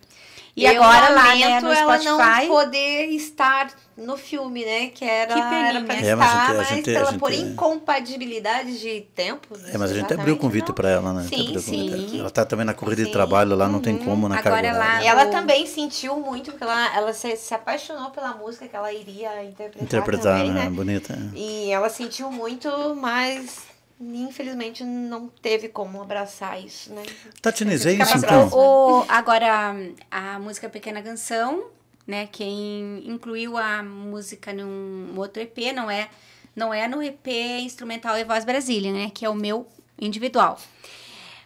E eu agora lá, né, no ela Spotify... não poder estar no filme, né? Que era, que era pra estar, é, mas, a gente, a gente, pela, gente, por é. incompatibilidade de tempo. É, mas a gente né, abriu o convite para ela, né? Sim, sim. Ela tá também na corrida sim. de trabalho lá, não uhum. tem como na Agora ela, ela também sentiu muito, porque ela, ela se, se apaixonou pela música que ela iria interpretar. Interpretar, também, né? né? Bonita. É. E ela sentiu muito, mas infelizmente não teve como abraçar isso, né? Tatinez, é isso então? O, agora, a música Pequena Canção, né? Quem incluiu a música num outro EP, não é, não é no EP Instrumental e Voz Brasília, né? Que é o meu individual.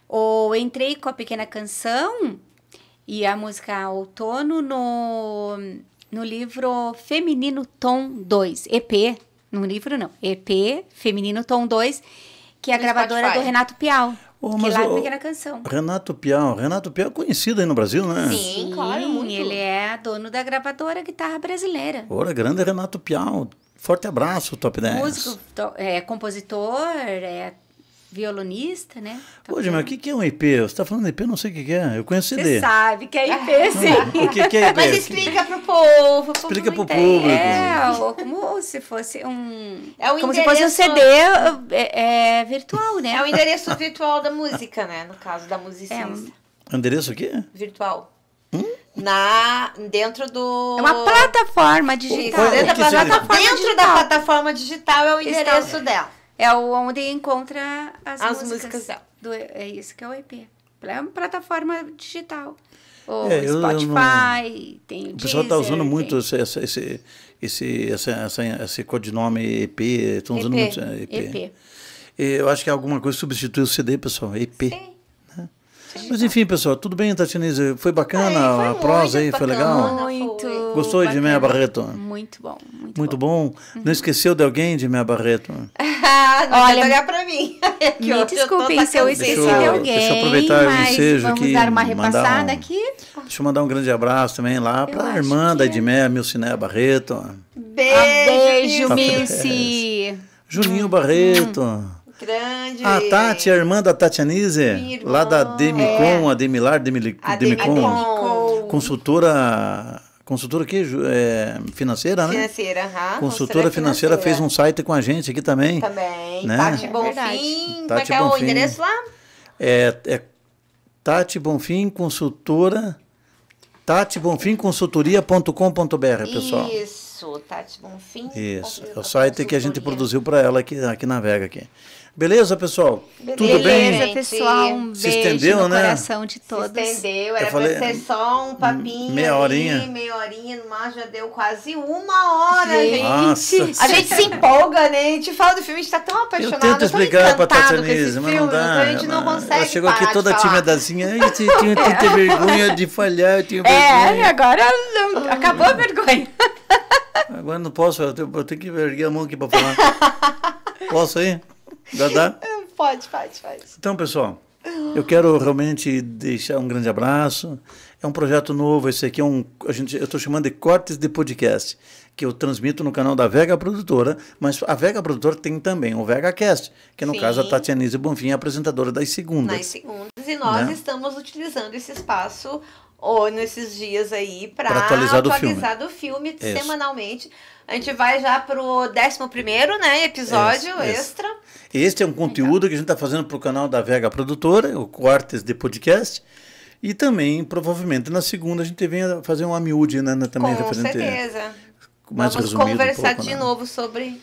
Ou entrei com a Pequena Canção e a música Outono no, no livro Feminino Tom 2, EP, no livro não, EP Feminino Tom 2, que é a gravadora Spotify. do Renato Pial. Oh, que lá o, pequena canção. Renato Pial. Renato Pial é conhecido aí no Brasil, né? Sim, Sim claro, muito. Ele é dono da gravadora Guitarra Brasileira. Ora, grande Renato Pial. Forte abraço, Top 10. Músico, to, é compositor, é violonista, né? Tá Hoje, mas o que, que é um IP? Você está falando IP, eu não sei o que, que é. Eu conheço CD. Você sabe que é IP, ah, sim. o que, que é IP? Mas explica pro povo. explica pro público. É, ou como se fosse um... É o como endereço... se fosse um CD é, é, virtual, né? É o endereço virtual da música, né? No caso da musicista. É um... Endereço o quê? Virtual. Hum? Na, dentro do. É uma plataforma digital. dentro, da plataforma digital. da plataforma digital é o endereço Está... dela. É onde encontra as, as músicas, músicas Do, é isso que é o EP. É uma plataforma digital. O é, Spotify, não... tem o O pessoal está usando muito esse esse, esse, esse, esse codinome EP. Estão usando muito é, EP. EP. Eu acho que alguma coisa substitui o CD, pessoal. EP. Sim. Mas enfim, pessoal, tudo bem, Tatinise? Foi bacana foi a prosa aí? Foi legal? Muito. Gostou bacana. de Meia Barreto? Muito bom. Muito, muito bom. bom. Uhum. Não esqueceu de alguém de Meia Barreto? Olha, olhar pra mim. me desculpem se eu esqueci de alguém. Deixa eu aproveitar o ensejo vamos aqui. Vamos dar uma repassada um, aqui. Deixa eu mandar um grande abraço também lá eu pra irmã da Edmeia, é. Milcinéia Barreto. Beijo, ah, beijo Milci. Juninho Barreto. Hum. Grande. A Tati, a irmã da Tatianise, lá da Demicon, é. a Demilar, Demil... a Demicon, Demicon. consultora consultora aqui, é, financeira, né? Financeira, aham. Consultora financeira, financeira, fez um site com a gente aqui também. Também. Né? Tati Bonfim. É, é que é o endereço lá? É, é Tati Bonfim, consultora. Tati Bonfim Consultoria.com.br, pessoal. Isso, Tati Bonfim. Isso, é o site que a gente produziu para ela aqui, aqui na Vega. Aqui. Beleza, pessoal? Beleza, Tudo bem? Beleza, pessoal. Um Se estendeu, né? coração de todos. Se estendeu. Era falei, pra ser só um hum, papinho. Meia horinha. meia horinha no mar, já deu quase uma hora, gente. A gente se empolga, né? A gente fala do filme, a gente tá tão apaixonado, Eu tento explicar pra Tatianise, mas não dá. Então a gente não, consegue Ela chegou aqui toda timidinha. Eu tinha, tinha, tinha vergonha de falhar, eu tinha é, vergonha. É, agora não, acabou a vergonha. Agora não posso, eu tenho, eu tenho que erguer a mão aqui pra falar. Posso aí? Dá, é, Pode, pode, pode. Então, pessoal, eu quero realmente deixar um grande abraço. É um projeto novo, esse aqui é um. A gente, eu estou chamando de cortes de podcast, que eu transmito no canal da Vega Produtora, mas a Vega Produtora tem também o VegaCast, que no Sim. caso a Tatianise Bonfim é apresentadora das segundas. Das segundas, e nós né? estamos utilizando esse espaço ou nesses dias aí para atualizar, atualizar, do filme, do filme semanalmente a gente vai já pro 11, né? Episódio esse, extra. Esse. Este é um conteúdo então. que a gente está fazendo pro canal da Vega Produtora, o Cortes de Podcast. E também, provavelmente, na segunda a gente vem fazer um miúde, né, né? Também Com referente certeza. Mais Vamos conversar um pouco, de né? novo sobre.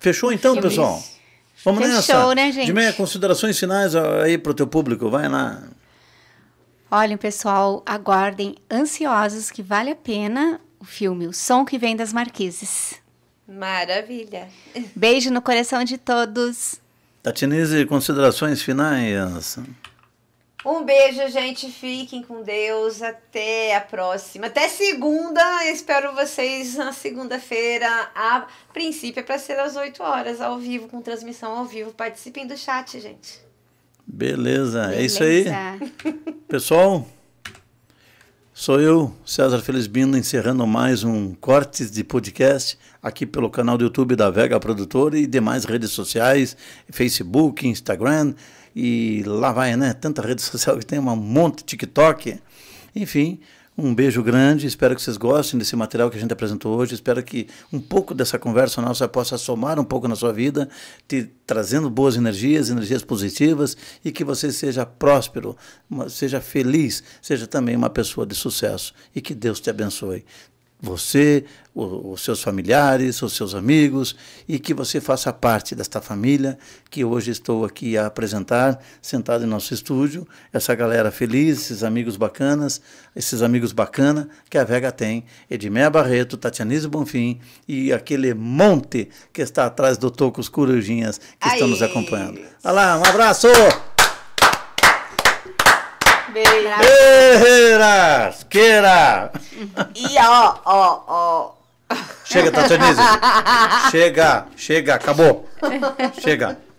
Fechou então, pessoal? Vamos Fechou, nessa. Show, né, gente? meia considerações finais aí pro teu público, vai lá. Olhem, pessoal, aguardem ansiosos que vale a pena o filme O Som que Vem das Marquises. Maravilha. Beijo no coração de todos. Tatinize considerações finais. Um beijo, gente. Fiquem com Deus. Até a próxima. Até segunda. espero vocês na segunda-feira. A princípio é para ser às 8 horas, ao vivo, com transmissão ao vivo. Participem do chat, gente. Beleza. Beleza. É isso aí. Pessoal. Sou eu, César Felizbino, encerrando mais um Cortes de Podcast aqui pelo canal do YouTube da Vega Produtora e demais redes sociais, Facebook, Instagram e lá vai, né? Tanta rede social que tem, um monte, TikTok. Enfim, um beijo grande, espero que vocês gostem desse material que a gente apresentou hoje, espero que um pouco dessa conversa nossa possa somar um pouco na sua vida, te trazendo boas energias, energias positivas e que você seja próspero, seja feliz, seja também uma pessoa de sucesso e que Deus te abençoe você, o, os seus familiares, os seus amigos e que você faça parte desta família que hoje estou aqui a apresentar, sentado em nosso estúdio, essa galera feliz, esses amigos bacanas, esses amigos bacana que a Vega tem, Edmeia Barreto, Tatianise Bonfim e aquele monte que está atrás do Tocos Corujinhas que Aí. estão nos acompanhando. Olha um abraço! queira. E ó, ó, ó. Chega, Tatianise. chega, chega, acabou. Chega.